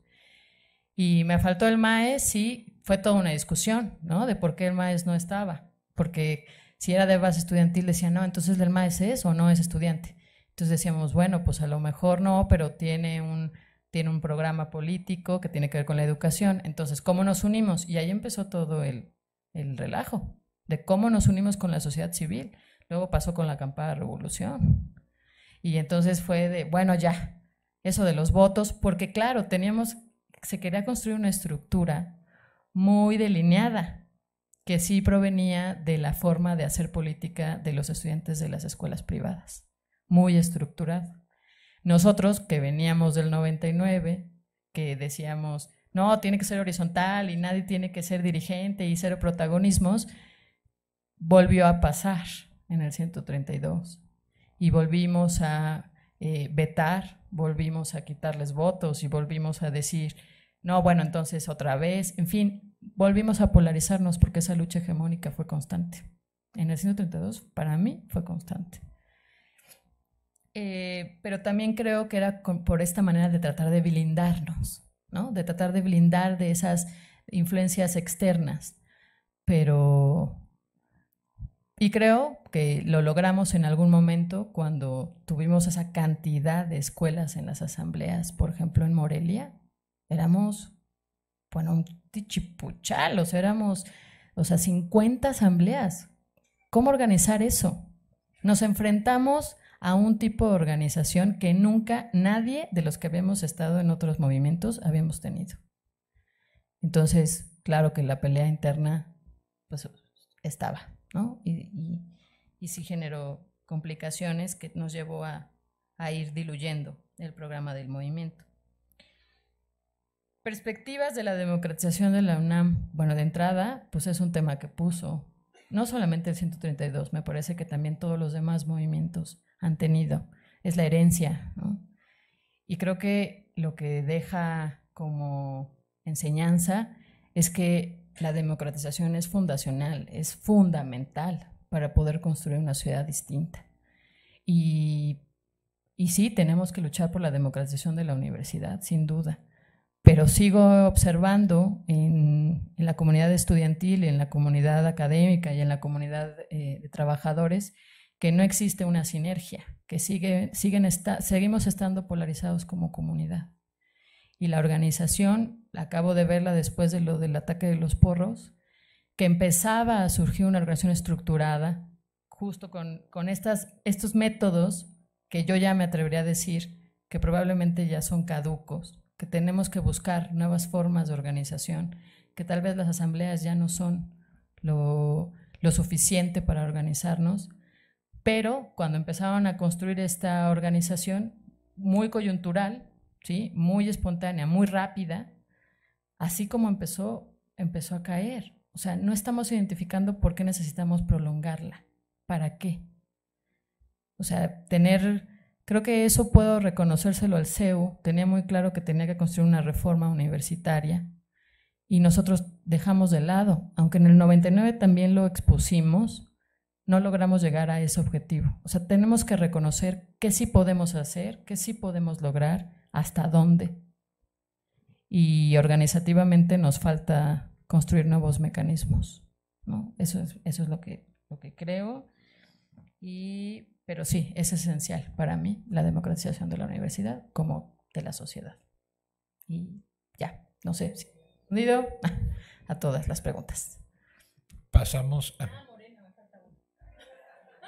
E: Y me faltó el MAES, y fue toda una discusión, ¿no? De por qué el MAES no estaba. Porque si era de base estudiantil, decían no, entonces el MAES es o no es estudiante. Entonces decíamos, bueno, pues a lo mejor no, pero tiene un, tiene un programa político que tiene que ver con la educación. Entonces, ¿cómo nos unimos? Y ahí empezó todo el, relajo de cómo nos unimos con la sociedad civil. Luego pasó con la de revolución. Y entonces fue de, bueno, ya, eso de los votos, porque claro, teníamos, se quería construir una estructura muy delineada, que sí provenía de la forma de hacer política de los estudiantes de las escuelas privadas muy estructurado. Nosotros que veníamos del 99, que decíamos, no, tiene que ser horizontal y nadie tiene que ser dirigente y cero protagonismos, volvió a pasar en el 132 y volvimos a eh, vetar, volvimos a quitarles votos y volvimos a decir, no, bueno, entonces otra vez, en fin, volvimos a polarizarnos porque esa lucha hegemónica fue constante. En el 132 para mí fue constante. Eh, pero también creo que era por esta manera de tratar de blindarnos, ¿no? De tratar de blindar de esas influencias externas. Pero... Y creo que lo logramos en algún momento cuando tuvimos esa cantidad de escuelas en las asambleas, por ejemplo, en Morelia, éramos, bueno, un tichipuchal, éramos, o sea, 50 asambleas. ¿Cómo organizar eso? Nos enfrentamos a un tipo de organización que nunca nadie de los que habíamos estado en otros movimientos habíamos tenido. Entonces, claro que la pelea interna pues estaba, ¿no? Y, sí generó complicaciones que nos llevó a, a ir diluyendo el programa del movimiento. Perspectivas de la democratización de la UNAM. Bueno, de entrada, pues es un tema que puso no solamente el 132, me parece que también todos los demás movimientos han tenido. Es la herencia, Y creo que lo que deja como enseñanza es que la democratización es fundacional, es fundamental para poder construir una ciudad distinta. Y, y sí, tenemos que luchar por la democratización de la universidad, sin duda pero sigo observando en, la comunidad estudiantil, en la comunidad académica y en la comunidad eh, de trabajadores que no existe una sinergia, que seguimos estando polarizados como comunidad. Y la organización, acabo de verla después de lo del ataque de los porros, que empezaba a surgir una organización estructurada, justo con, estos métodos que yo ya me atrevería a decir que probablemente ya son caducos, que tenemos que buscar nuevas formas de organización, que tal vez las asambleas ya no son lo, suficiente para organizarnos, pero cuando empezaron a construir esta organización, muy coyuntural, ¿sí? muy espontánea, muy rápida, así como empezó, empezó a caer. O sea, no estamos identificando por qué necesitamos prolongarla, para qué. O sea, tener Creo que eso puedo reconocérselo al CEU. Tenía muy claro que tenía que construir una reforma universitaria y nosotros dejamos de lado, aunque en el 99 también lo expusimos, no logramos llegar a ese objetivo. O sea, tenemos que reconocer qué sí podemos hacer, qué sí podemos lograr, hasta dónde. Y organizativamente nos falta construir nuevos mecanismos. ¿no? Eso, es, eso es lo que, lo que creo. Y pero sí, es esencial para mí la democratización de la universidad como de la sociedad. Y ya, no sé, si unido a todas las preguntas. Pasamos a...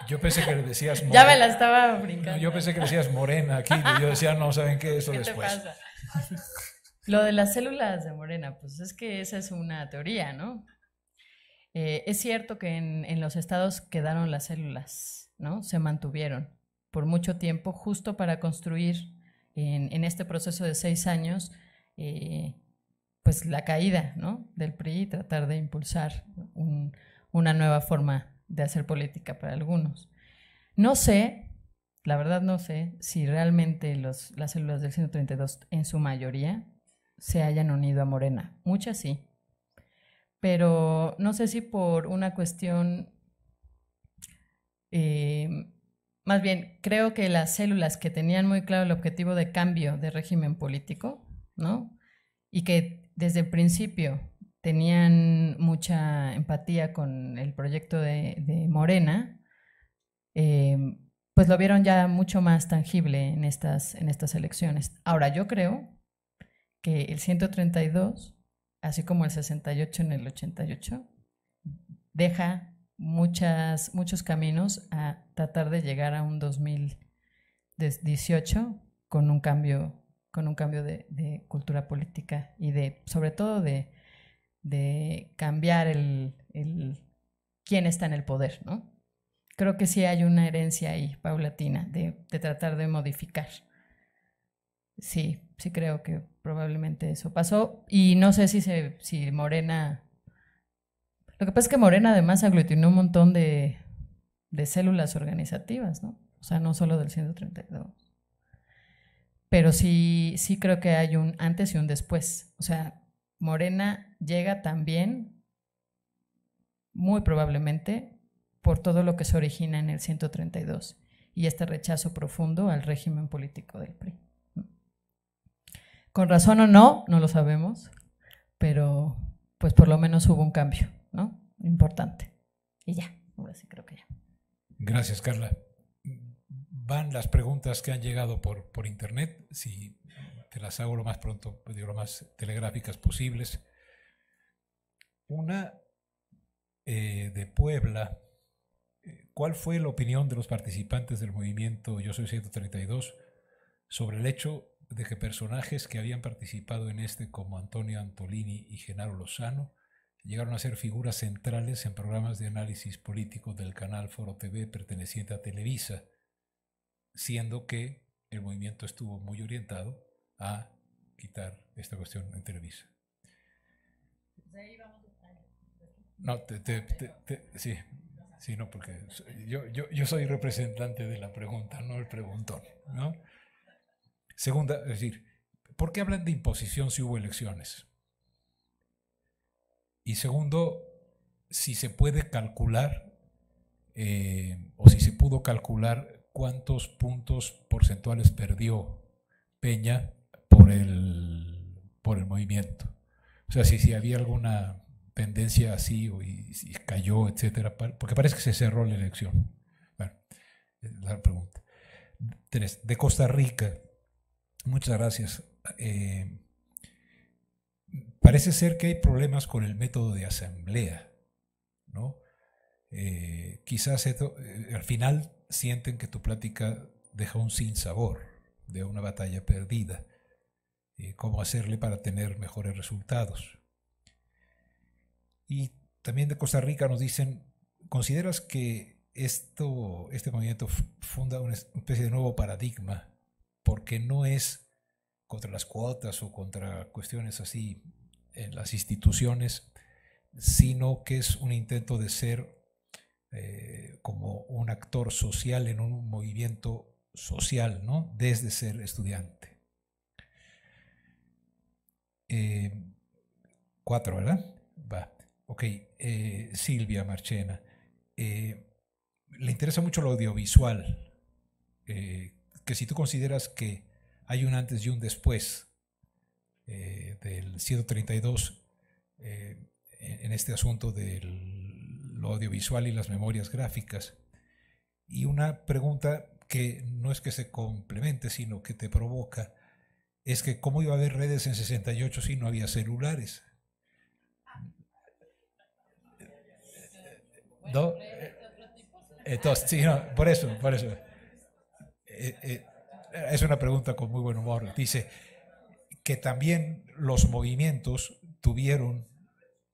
A: Yo pensé que le decías morena. Ya me la estaba brincando. yo pensé que le decías morena aquí. Y yo decía, no, ¿saben qué? Eso después.
E: Lo de las células de morena, pues es que esa es una teoría, ¿no? Eh, es cierto que en, en los estados quedaron las células se mantuvieron por mucho tiempo justo para construir en, este proceso de seis años eh, pues la caída del PRI y tratar de impulsar una nueva forma de hacer política para algunos. No sé, la verdad no sé, si realmente las células del 132 en su mayoría se hayan unido a Morena. Muchas sí, pero no sé si por una cuestión eh, más bien, creo que las células que tenían muy claro el objetivo de cambio de régimen político, ¿no? Y que desde el principio tenían mucha empatía con el proyecto de, Morena, eh, pues lo vieron ya mucho más tangible en estas, en estas elecciones. Ahora, yo creo que el 132, así como el 68 en el 88, deja muchas, muchos caminos a tratar de llegar a un 2018 con un cambio, con un cambio de, de cultura política y de, sobre todo, de, de cambiar el, el, quién está en el poder, ¿no? Creo que sí hay una herencia ahí, paulatina, de, de tratar de modificar. Sí, sí creo que probablemente eso pasó. Y no sé si, se, si Morena lo que pasa es que Morena además aglutinó un montón de, células organizativas, ¿no? O sea, no solo del 132. Pero sí, sí creo que hay un antes y un después. O sea, Morena llega también, muy probablemente, por todo lo que se origina en el 132 y este rechazo profundo al régimen político del PRI. Con razón o no, no lo sabemos, pero pues por lo menos hubo un cambio. ¿no? Importante. Y ya, ahora sí creo que ya.
A: Gracias, Carla. Van las preguntas que han llegado por, por internet, si te las hago lo más pronto, pues digo, lo más telegráficas posibles. Una eh, de Puebla, ¿cuál fue la opinión de los participantes del movimiento Yo Soy 132 sobre el hecho de que personajes que habían participado en este como Antonio Antolini y Genaro Lozano Llegaron a ser figuras centrales en programas de análisis político del canal Foro TV perteneciente a Televisa, siendo que el movimiento estuvo muy orientado a quitar esta cuestión en Televisa.
E: Pues no,
A: te, te, te, sí, sí, no, porque yo, yo, yo, soy representante de la pregunta, no el preguntón, ¿no? Segunda, es decir, ¿por qué hablan de imposición si hubo elecciones? Y segundo, si se puede calcular eh, o si se pudo calcular cuántos puntos porcentuales perdió Peña por el, por el movimiento. O sea, si, si había alguna tendencia así o y, cayó, etcétera, porque parece que se cerró la elección. Bueno, la pregunta. Tres, de Costa Rica. Muchas gracias. Eh, Parece ser que hay problemas con el método de asamblea, ¿no? Eh, quizás eh, al final sienten que tu plática deja un sinsabor de una batalla perdida. Eh, ¿Cómo hacerle para tener mejores resultados? Y también de Costa Rica nos dicen, ¿consideras que esto, este movimiento funda una especie de nuevo paradigma? Porque no es contra las cuotas o contra cuestiones así en las instituciones, sino que es un intento de ser eh, como un actor social en un movimiento social, ¿no? Desde ser estudiante. Eh, cuatro, ¿verdad? Va. Ok, eh, Silvia Marchena. le interesa mucho lo audiovisual, que si tú consideras que hay un antes y un después eh, del 132 eh, en este asunto del audiovisual y las memorias gráficas. Y una pregunta que no es que se complemente, sino que te provoca, es que cómo iba a haber redes en 68 si no había celulares. ¿No? Entonces, sí, no, por eso, por eso. Eh, es una pregunta con muy buen humor. Dice, que también los movimientos tuvieron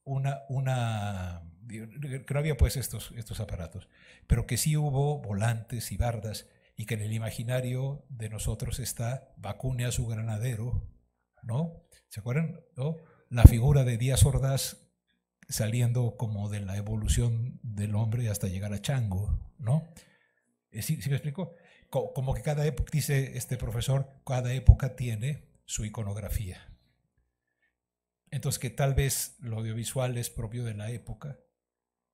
A: una, una que no había pues estos, estos aparatos, pero que sí hubo volantes y bardas y que en el imaginario de nosotros está vacune a su granadero, ¿no? ¿Se acuerdan? ¿No? La figura de Díaz Ordaz saliendo como de la evolución del hombre hasta llegar a Chango, ¿no? Eh, ¿Sí, sí me explico? Como que cada época, dice este profesor, cada época tiene su iconografía. Entonces que tal vez lo audiovisual es propio de la época,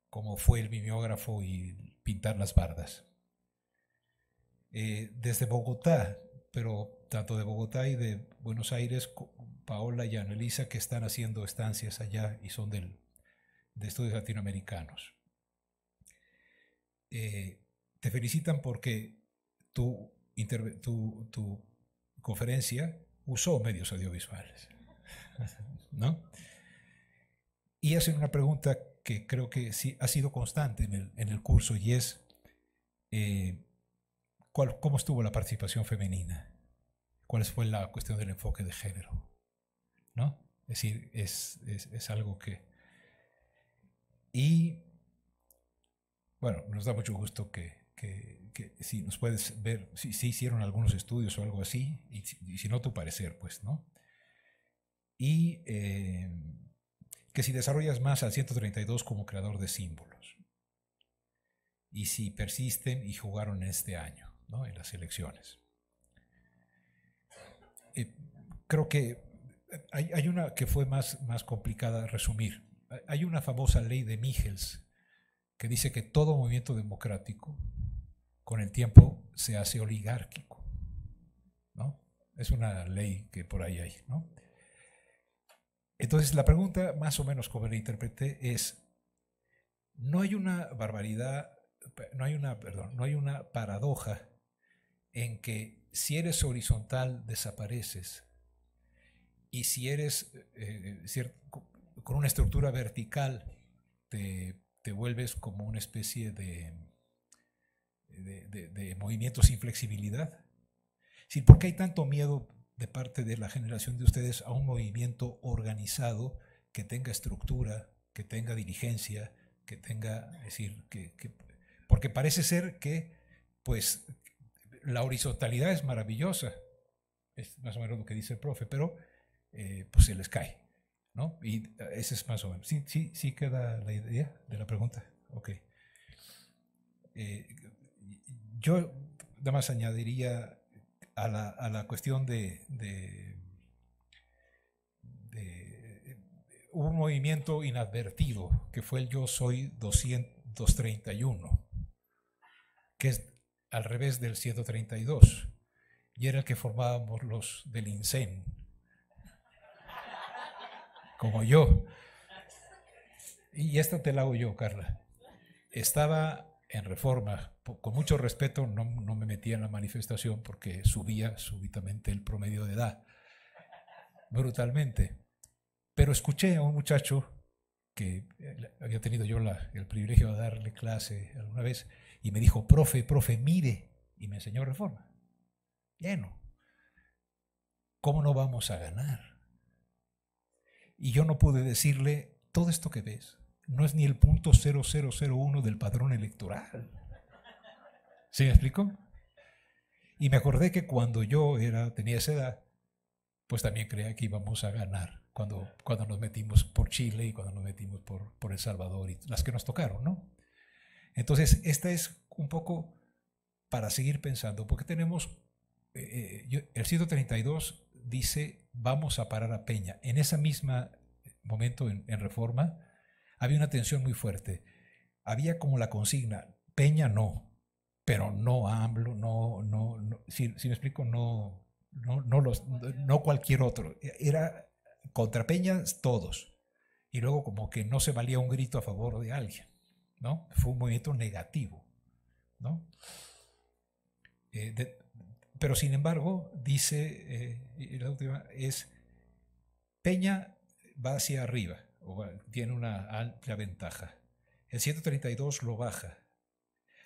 A: como fue el mimeógrafo y pintar las bardas. Eh, desde Bogotá, pero tanto de Bogotá y de Buenos Aires, Paola y Ana que están haciendo estancias allá y son del, de estudios latinoamericanos. Eh, te felicitan porque tu, tu conferencia usó medios audiovisuales. ¿No? Y hacen una pregunta que creo que sí ha sido constante en el, curso y es eh, ¿cómo estuvo la participación femenina? ¿Cuál fue la cuestión del enfoque de género? ¿No? Es decir, es, es algo que... Y bueno, nos da mucho gusto que que, si nos puedes ver, si, hicieron algunos estudios o algo así, y si, no tu parecer, pues, ¿no? Y eh, que si desarrollas más al 132 como creador de símbolos, y si persisten y jugaron este año, ¿no? En las elecciones. Eh, creo que hay, una que fue más, más complicada resumir. Hay una famosa ley de Michels que dice que todo movimiento democrático con el tiempo se hace oligárquico. ¿no? Es una ley que por ahí hay. Entonces, la pregunta, más o menos como la interpreté, es, ¿no hay una barbaridad, no hay una, perdón, no hay una paradoja en que si eres horizontal desapareces y si eres eh, eh, con una estructura vertical te vuelves como una especie de de, movimientos sin flexibilidad. Sí, ¿Por qué hay tanto miedo de parte de la generación de ustedes a un movimiento organizado que tenga estructura, que tenga diligencia, que tenga, decir, que, porque parece ser que, pues, la horizontalidad es maravillosa, es más o menos lo que dice el profe, pero eh, pues se les cae, ¿no? Y eh, ese es más o menos. Sí, sí, sí queda la idea de la pregunta. Ok. Eh, yo nada más añadiría a la, cuestión de, un movimiento inadvertido, que fue el Yo Soy 231, que es al revés del 132, y era el que formábamos los del INSEN, como yo. Y esta te la hago yo, Carla. Estaba en reforma, con mucho respeto, no, me metía en la manifestación porque subía súbitamente el promedio de edad, brutalmente. Pero escuché a un muchacho que eh, había tenido yo la, el privilegio de darle clase alguna vez y me dijo, profe, profe, mire, y me enseñó reforma. Lleno. ¿Cómo no vamos a ganar? Y yo no pude decirle, todo esto que ves no es ni el punto 0001 del padrón electoral. ¿Sí me explico? Y me acordé que cuando yo era, tenía esa edad, pues también creía que íbamos a ganar cuando, cuando nos metimos por Chile y cuando nos metimos por, por El Salvador y las que nos tocaron, ¿no? Entonces, esta es un poco para seguir pensando, porque tenemos, eh, eh, el 132 dice, vamos a parar a Peña. En ese mismo momento en reforma, había una tensión muy fuerte. Había como la consigna, Peña no, pero no AMLO, no, si, me explico, no, no, los, no cualquier otro. E, era contra Peña todos. Y luego como que no se valía un grito a favor de alguien, ¿no? Fue un movimiento negativo, eh, pero sin embargo, dice, eh, es, Peña va hacia arriba, tiene una amplia ventaja. El 132 lo baja.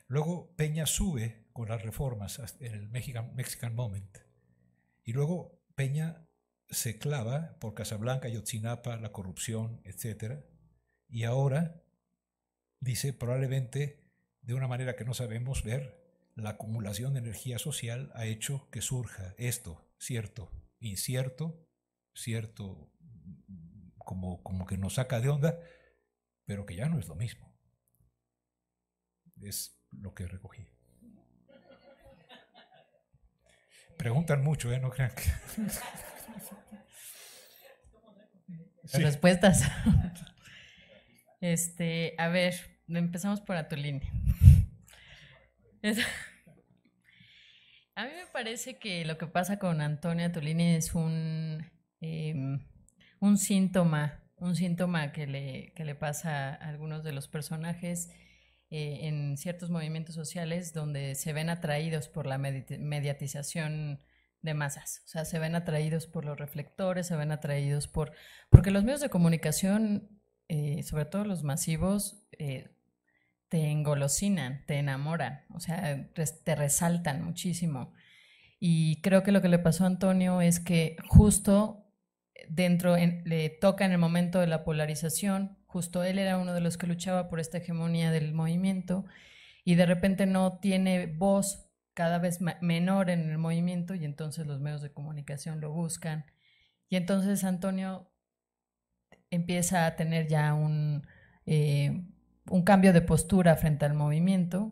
A: Luego Peña sube con las reformas en el Mexican, Mexican Moment. Y luego Peña se clava por Casablanca, Yotzinapa, la corrupción, etc. Y ahora dice probablemente de una manera que no sabemos ver, la acumulación de energía social ha hecho que surja esto, cierto, incierto, cierto, como, como que nos saca de onda, pero que ya no es lo mismo. Es lo que recogí. Preguntan mucho, ¿eh? No crean que...
E: Respuestas. Este, a ver, empezamos por Atulini. a mí me parece que lo que pasa con Antonio Atulini es un em, un síntoma, un síntoma que le, le pasa a algunos de los personajes eh, en ciertos movimientos sociales donde se ven atraídos por la mediatización de masas, o sea, se ven atraídos por los reflectores, se ven atraídos por... Porque los medios de comunicación, eh, sobre todo los masivos, eh, te engolosinan, te enamoran, o sea, te resaltan muchísimo. Y creo que lo que le pasó a Antonio es que justo dentro le toca en el momento de la polarización. Justo él era uno de los que luchaba por esta hegemonía del movimiento y de repente no tiene voz cada vez menor en el movimiento y entonces los medios de comunicación lo buscan. Y entonces Antonio empieza a tener ya un, eh, un cambio de postura frente al movimiento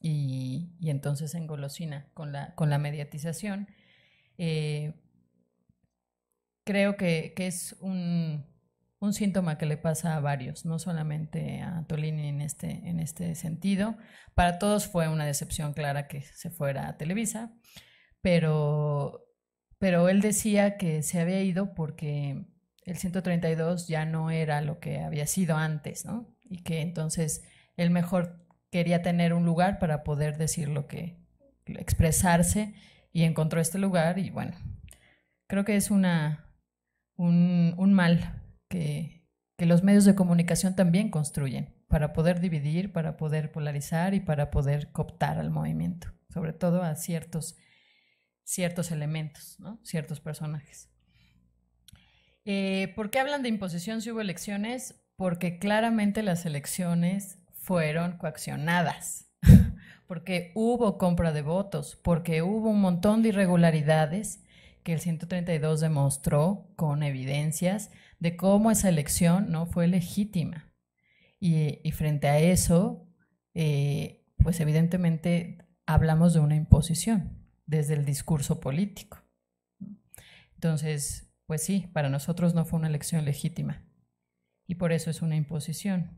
E: y, y entonces engolosina con la, con la mediatización. Eh, creo que, es un, síntoma que le pasa a varios, no solamente a Tolini en este, en este sentido. Para todos fue una decepción clara que se fuera a Televisa, pero, pero él decía que se había ido porque el 132 ya no era lo que había sido antes, ¿no? Y que entonces él mejor quería tener un lugar para poder decir lo que, expresarse y encontró este lugar y bueno, creo que es una, un, mal que, que los medios de comunicación también construyen para poder dividir, para poder polarizar y para poder cooptar al movimiento, sobre todo a ciertos, ciertos elementos, ciertos personajes. Eh, ¿Por qué hablan de imposición si hubo elecciones? Porque claramente las elecciones fueron coaccionadas, porque hubo compra de votos, porque hubo un montón de irregularidades que el 132 demostró con evidencias de cómo esa elección no fue legítima. Y, frente a eso, eh, pues evidentemente hablamos de una imposición desde el discurso político. Entonces, pues sí, para nosotros no fue una elección legítima y por eso es una imposición.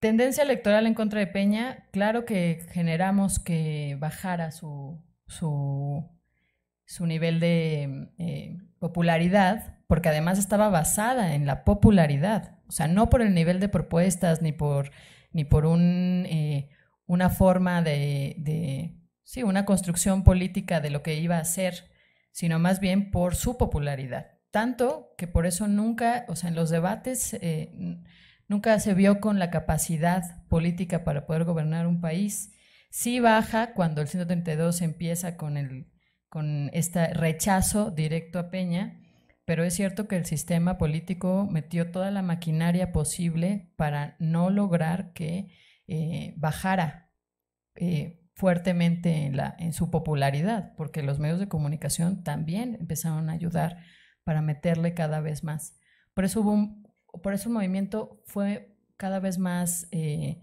E: Tendencia electoral en contra de Peña, claro que generamos que bajara su, su su nivel de eh, popularidad, porque además estaba basada en la popularidad, o sea, no por el nivel de propuestas ni por, ni por un, eh, una forma de, de, sí, una construcción política de lo que iba a ser, sino más bien por su popularidad. Tanto que por eso nunca, o sea, en los debates eh, nunca se vio con la capacidad política para poder gobernar un país. Sí baja cuando el 132 empieza con el con este rechazo directo a Peña, pero es cierto que el sistema político metió toda la maquinaria posible para no lograr que eh, bajara eh, fuertemente en, su popularidad, porque los medios de comunicación también empezaron a ayudar para meterle cada vez más. Por eso, hubo por eso el movimiento fue cada vez más, eh,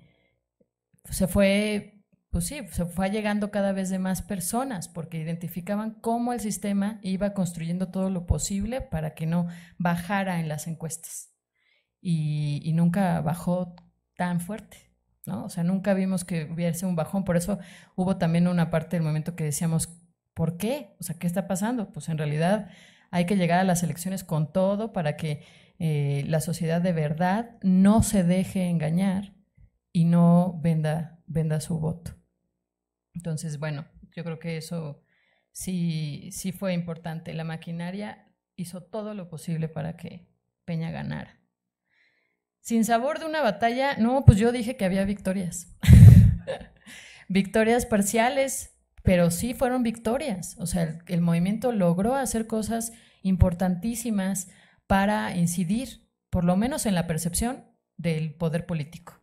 E: se fue pues sí, se fue llegando cada vez de más personas porque identificaban cómo el sistema iba construyendo todo lo posible para que no bajara en las encuestas. Y, nunca bajó tan fuerte, ¿no? O sea, nunca vimos que hubiese un bajón. Por eso hubo también una parte del momento que decíamos, ¿por qué? O sea, ¿qué está pasando? Pues en realidad hay que llegar a las elecciones con todo para que eh, la sociedad de verdad no se deje engañar y no venda venda su voto. Entonces, bueno, yo creo que eso sí, sí fue importante. La maquinaria hizo todo lo posible para que Peña ganara. Sin sabor de una batalla, no, pues yo dije que había victorias. victorias parciales, pero sí fueron victorias. O sea, el, movimiento logró hacer cosas importantísimas para incidir, por lo menos en la percepción del poder político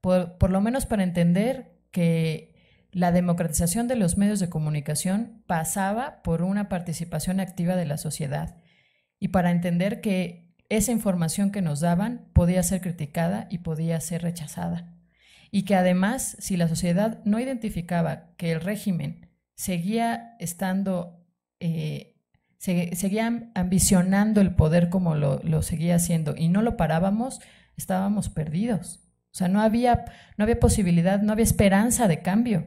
E: por, lo menos para entender que la democratización de los medios de comunicación pasaba por una participación activa de la sociedad y para entender que esa información que nos daban podía ser criticada y podía ser rechazada. Y que además, si la sociedad no identificaba que el régimen seguía estando, eh, ambicionando el poder como lo seguía haciendo y no lo parábamos, estábamos perdidos. O sea, no había, no había posibilidad, no había esperanza de cambio.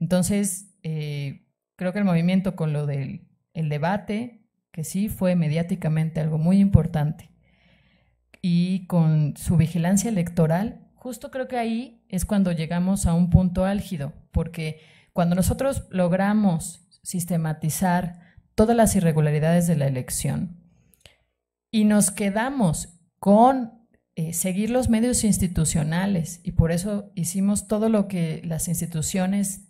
E: Entonces, eh, creo que el movimiento con lo del debate, que sí fue mediáticamente algo muy importante, y con su vigilancia electoral, justo creo que ahí es cuando llegamos a un punto álgido, porque cuando nosotros logramos sistematizar todas las irregularidades de la elección y nos quedamos con eh, seguir los medios institucionales y por eso hicimos todo lo que las instituciones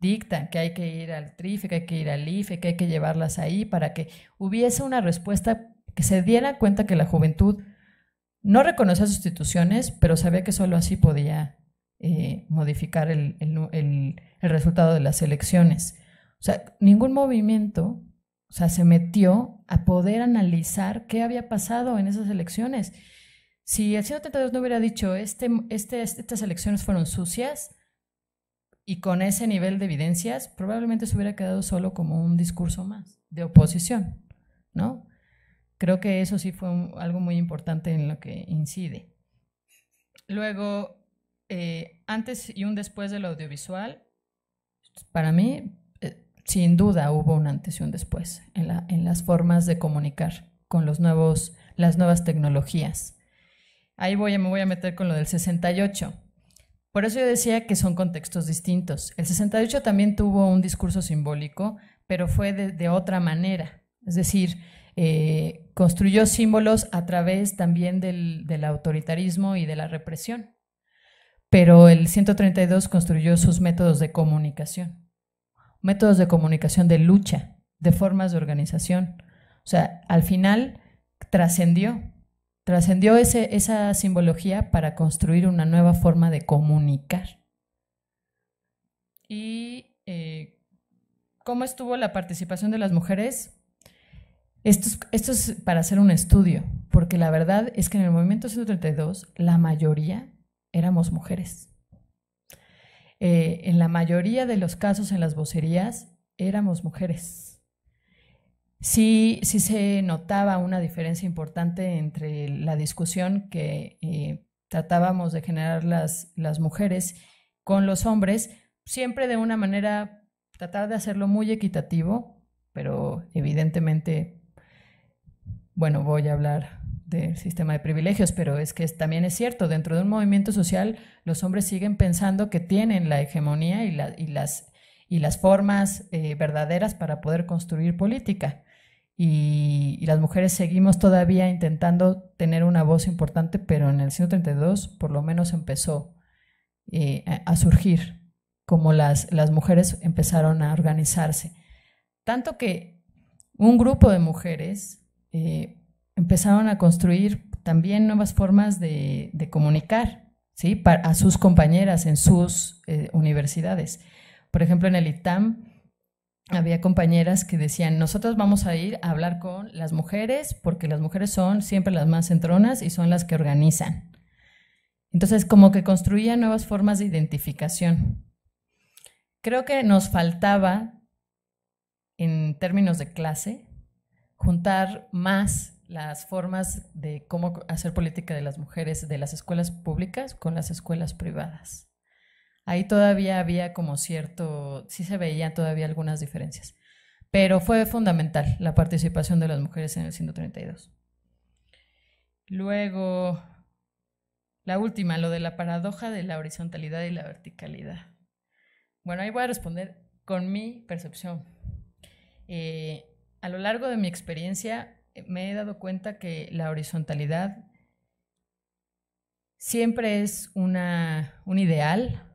E: dictan, que hay que ir al TRIFE, que hay que ir al IFE, que hay que llevarlas ahí para que hubiese una respuesta que se diera cuenta que la juventud no reconocía sus instituciones, pero sabía que solo así podía eh, modificar el, resultado de las elecciones. O sea, ningún movimiento o sea, se metió a poder analizar qué había pasado en esas elecciones. Si el 182 no hubiera dicho, este, este, estas elecciones fueron sucias, y con ese nivel de evidencias, probablemente se hubiera quedado solo como un discurso más de oposición, ¿no? Creo que eso sí fue algo muy importante en lo que incide. Luego, eh, antes y un después del audiovisual, para mí, eh, sin duda hubo un antes y un después en, en las formas de comunicar con los nuevos, las nuevas tecnologías. Ahí voy, me voy a meter con lo del 68. Por eso yo decía que son contextos distintos. El 68 también tuvo un discurso simbólico, pero fue de, otra manera. Es decir, eh, construyó símbolos a través también del, del autoritarismo y de la represión. Pero el 132 construyó sus métodos de comunicación, métodos de comunicación de lucha, de formas de organización. O sea, al final trascendió Trascendió esa simbología para construir una nueva forma de comunicar. ¿Y eh, cómo estuvo la participación de las mujeres? Esto es, para hacer un estudio, porque la verdad es que en el movimiento 132 la mayoría éramos mujeres. Eh, en la mayoría de los casos en las vocerías éramos mujeres sí, sí se notaba una diferencia importante entre la discusión que eh, tratábamos de generar las, las mujeres con los hombres, siempre de una manera, tratar de hacerlo muy equitativo, pero evidentemente, bueno, voy a hablar del sistema de privilegios, pero es que también es cierto, dentro de un movimiento social los hombres siguen pensando que tienen la hegemonía y, y las, y las formas eh, verdaderas para poder construir política y, las mujeres seguimos todavía intentando tener una voz importante, pero en el 132 por lo menos empezó eh, a, surgir, como las, las mujeres empezaron a organizarse. Tanto que un grupo de mujeres eh, empezaron a construir también nuevas formas de, comunicar ¿sí? Para, a sus compañeras en sus eh, universidades. Por ejemplo, en el ITAM había compañeras que decían, nosotros vamos a ir a hablar con las mujeres porque las mujeres son siempre las más centronas y son las que organizan. Entonces, como que construía nuevas formas de identificación. Creo que nos faltaba, en términos de clase, juntar más las formas de cómo hacer política de las mujeres de las escuelas públicas con las escuelas privadas. Ahí todavía había como cierto, sí se veían todavía algunas diferencias, pero fue fundamental la participación de las mujeres en el 132. Luego, la última, lo de la paradoja de la horizontalidad y la verticalidad. Bueno, ahí voy a responder con mi percepción. Eh, a lo largo de mi experiencia eh, me he dado cuenta que la horizontalidad siempre es una, un ideal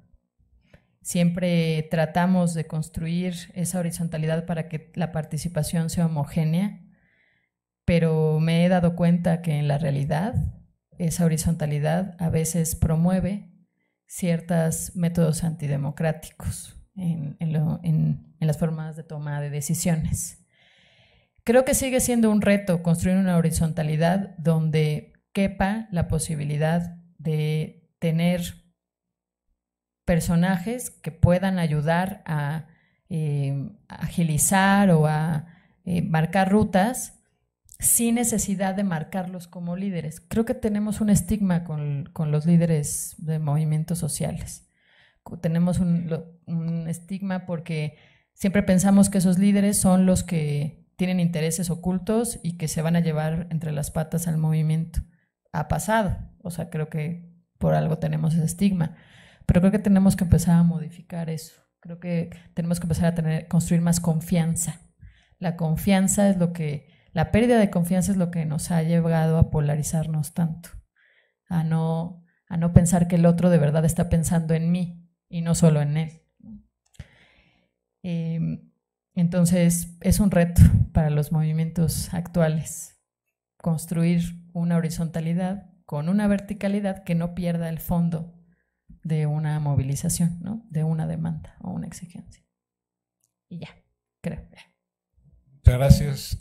E: Siempre tratamos de construir esa horizontalidad para que la participación sea homogénea, pero me he dado cuenta que en la realidad esa horizontalidad a veces promueve ciertos métodos antidemocráticos en, las formas de toma de decisiones. Creo que sigue siendo un reto construir una horizontalidad donde quepa la posibilidad de tener personajes que puedan ayudar a eh, agilizar o a eh, marcar rutas sin necesidad de marcarlos como líderes. Creo que tenemos un estigma con, los líderes de movimientos sociales. Tenemos un, un estigma porque siempre pensamos que esos líderes son los que tienen intereses ocultos y que se van a llevar entre las patas al movimiento. Ha pasado, o sea, creo que por algo tenemos ese estigma. Pero creo que tenemos que empezar a modificar eso. Creo que tenemos que empezar a tener, construir más confianza. La confianza es lo que, la pérdida de confianza es lo que nos ha llevado a polarizarnos tanto, a no, a no pensar que el otro de verdad está pensando en mí y no solo en él. Em, entonces, es un reto para los movimientos actuales construir una horizontalidad con una verticalidad que no pierda el fondo de una movilización, ¿no? De una demanda o una exigencia. Y ya, creo.
A: Muchas gracias.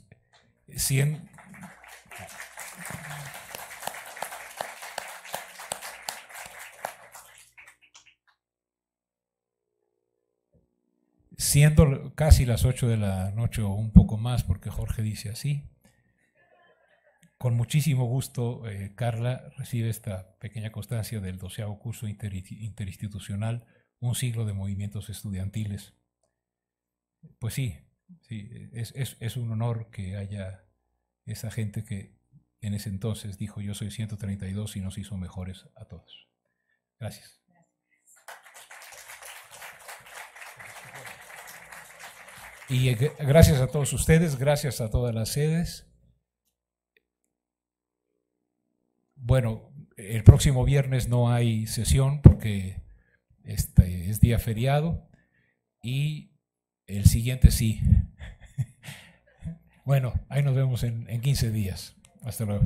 A: siendo casi las 8 de la noche o un poco más, porque Jorge dice así, con muchísimo gusto, eh, Carla recibe esta pequeña constancia del doceavo curso interinstitucional, un siglo de movimientos estudiantiles. Pues sí, sí es, un honor que haya esa gente que en ese entonces dijo yo soy 132 y nos hizo mejores a todos. Gracias. Y eh, gracias a todos ustedes, gracias a todas las sedes. Bueno, el próximo viernes no hay sesión porque este, es día feriado y el siguiente sí. bueno, ahí nos vemos en, en 15 días.
C: Hasta luego.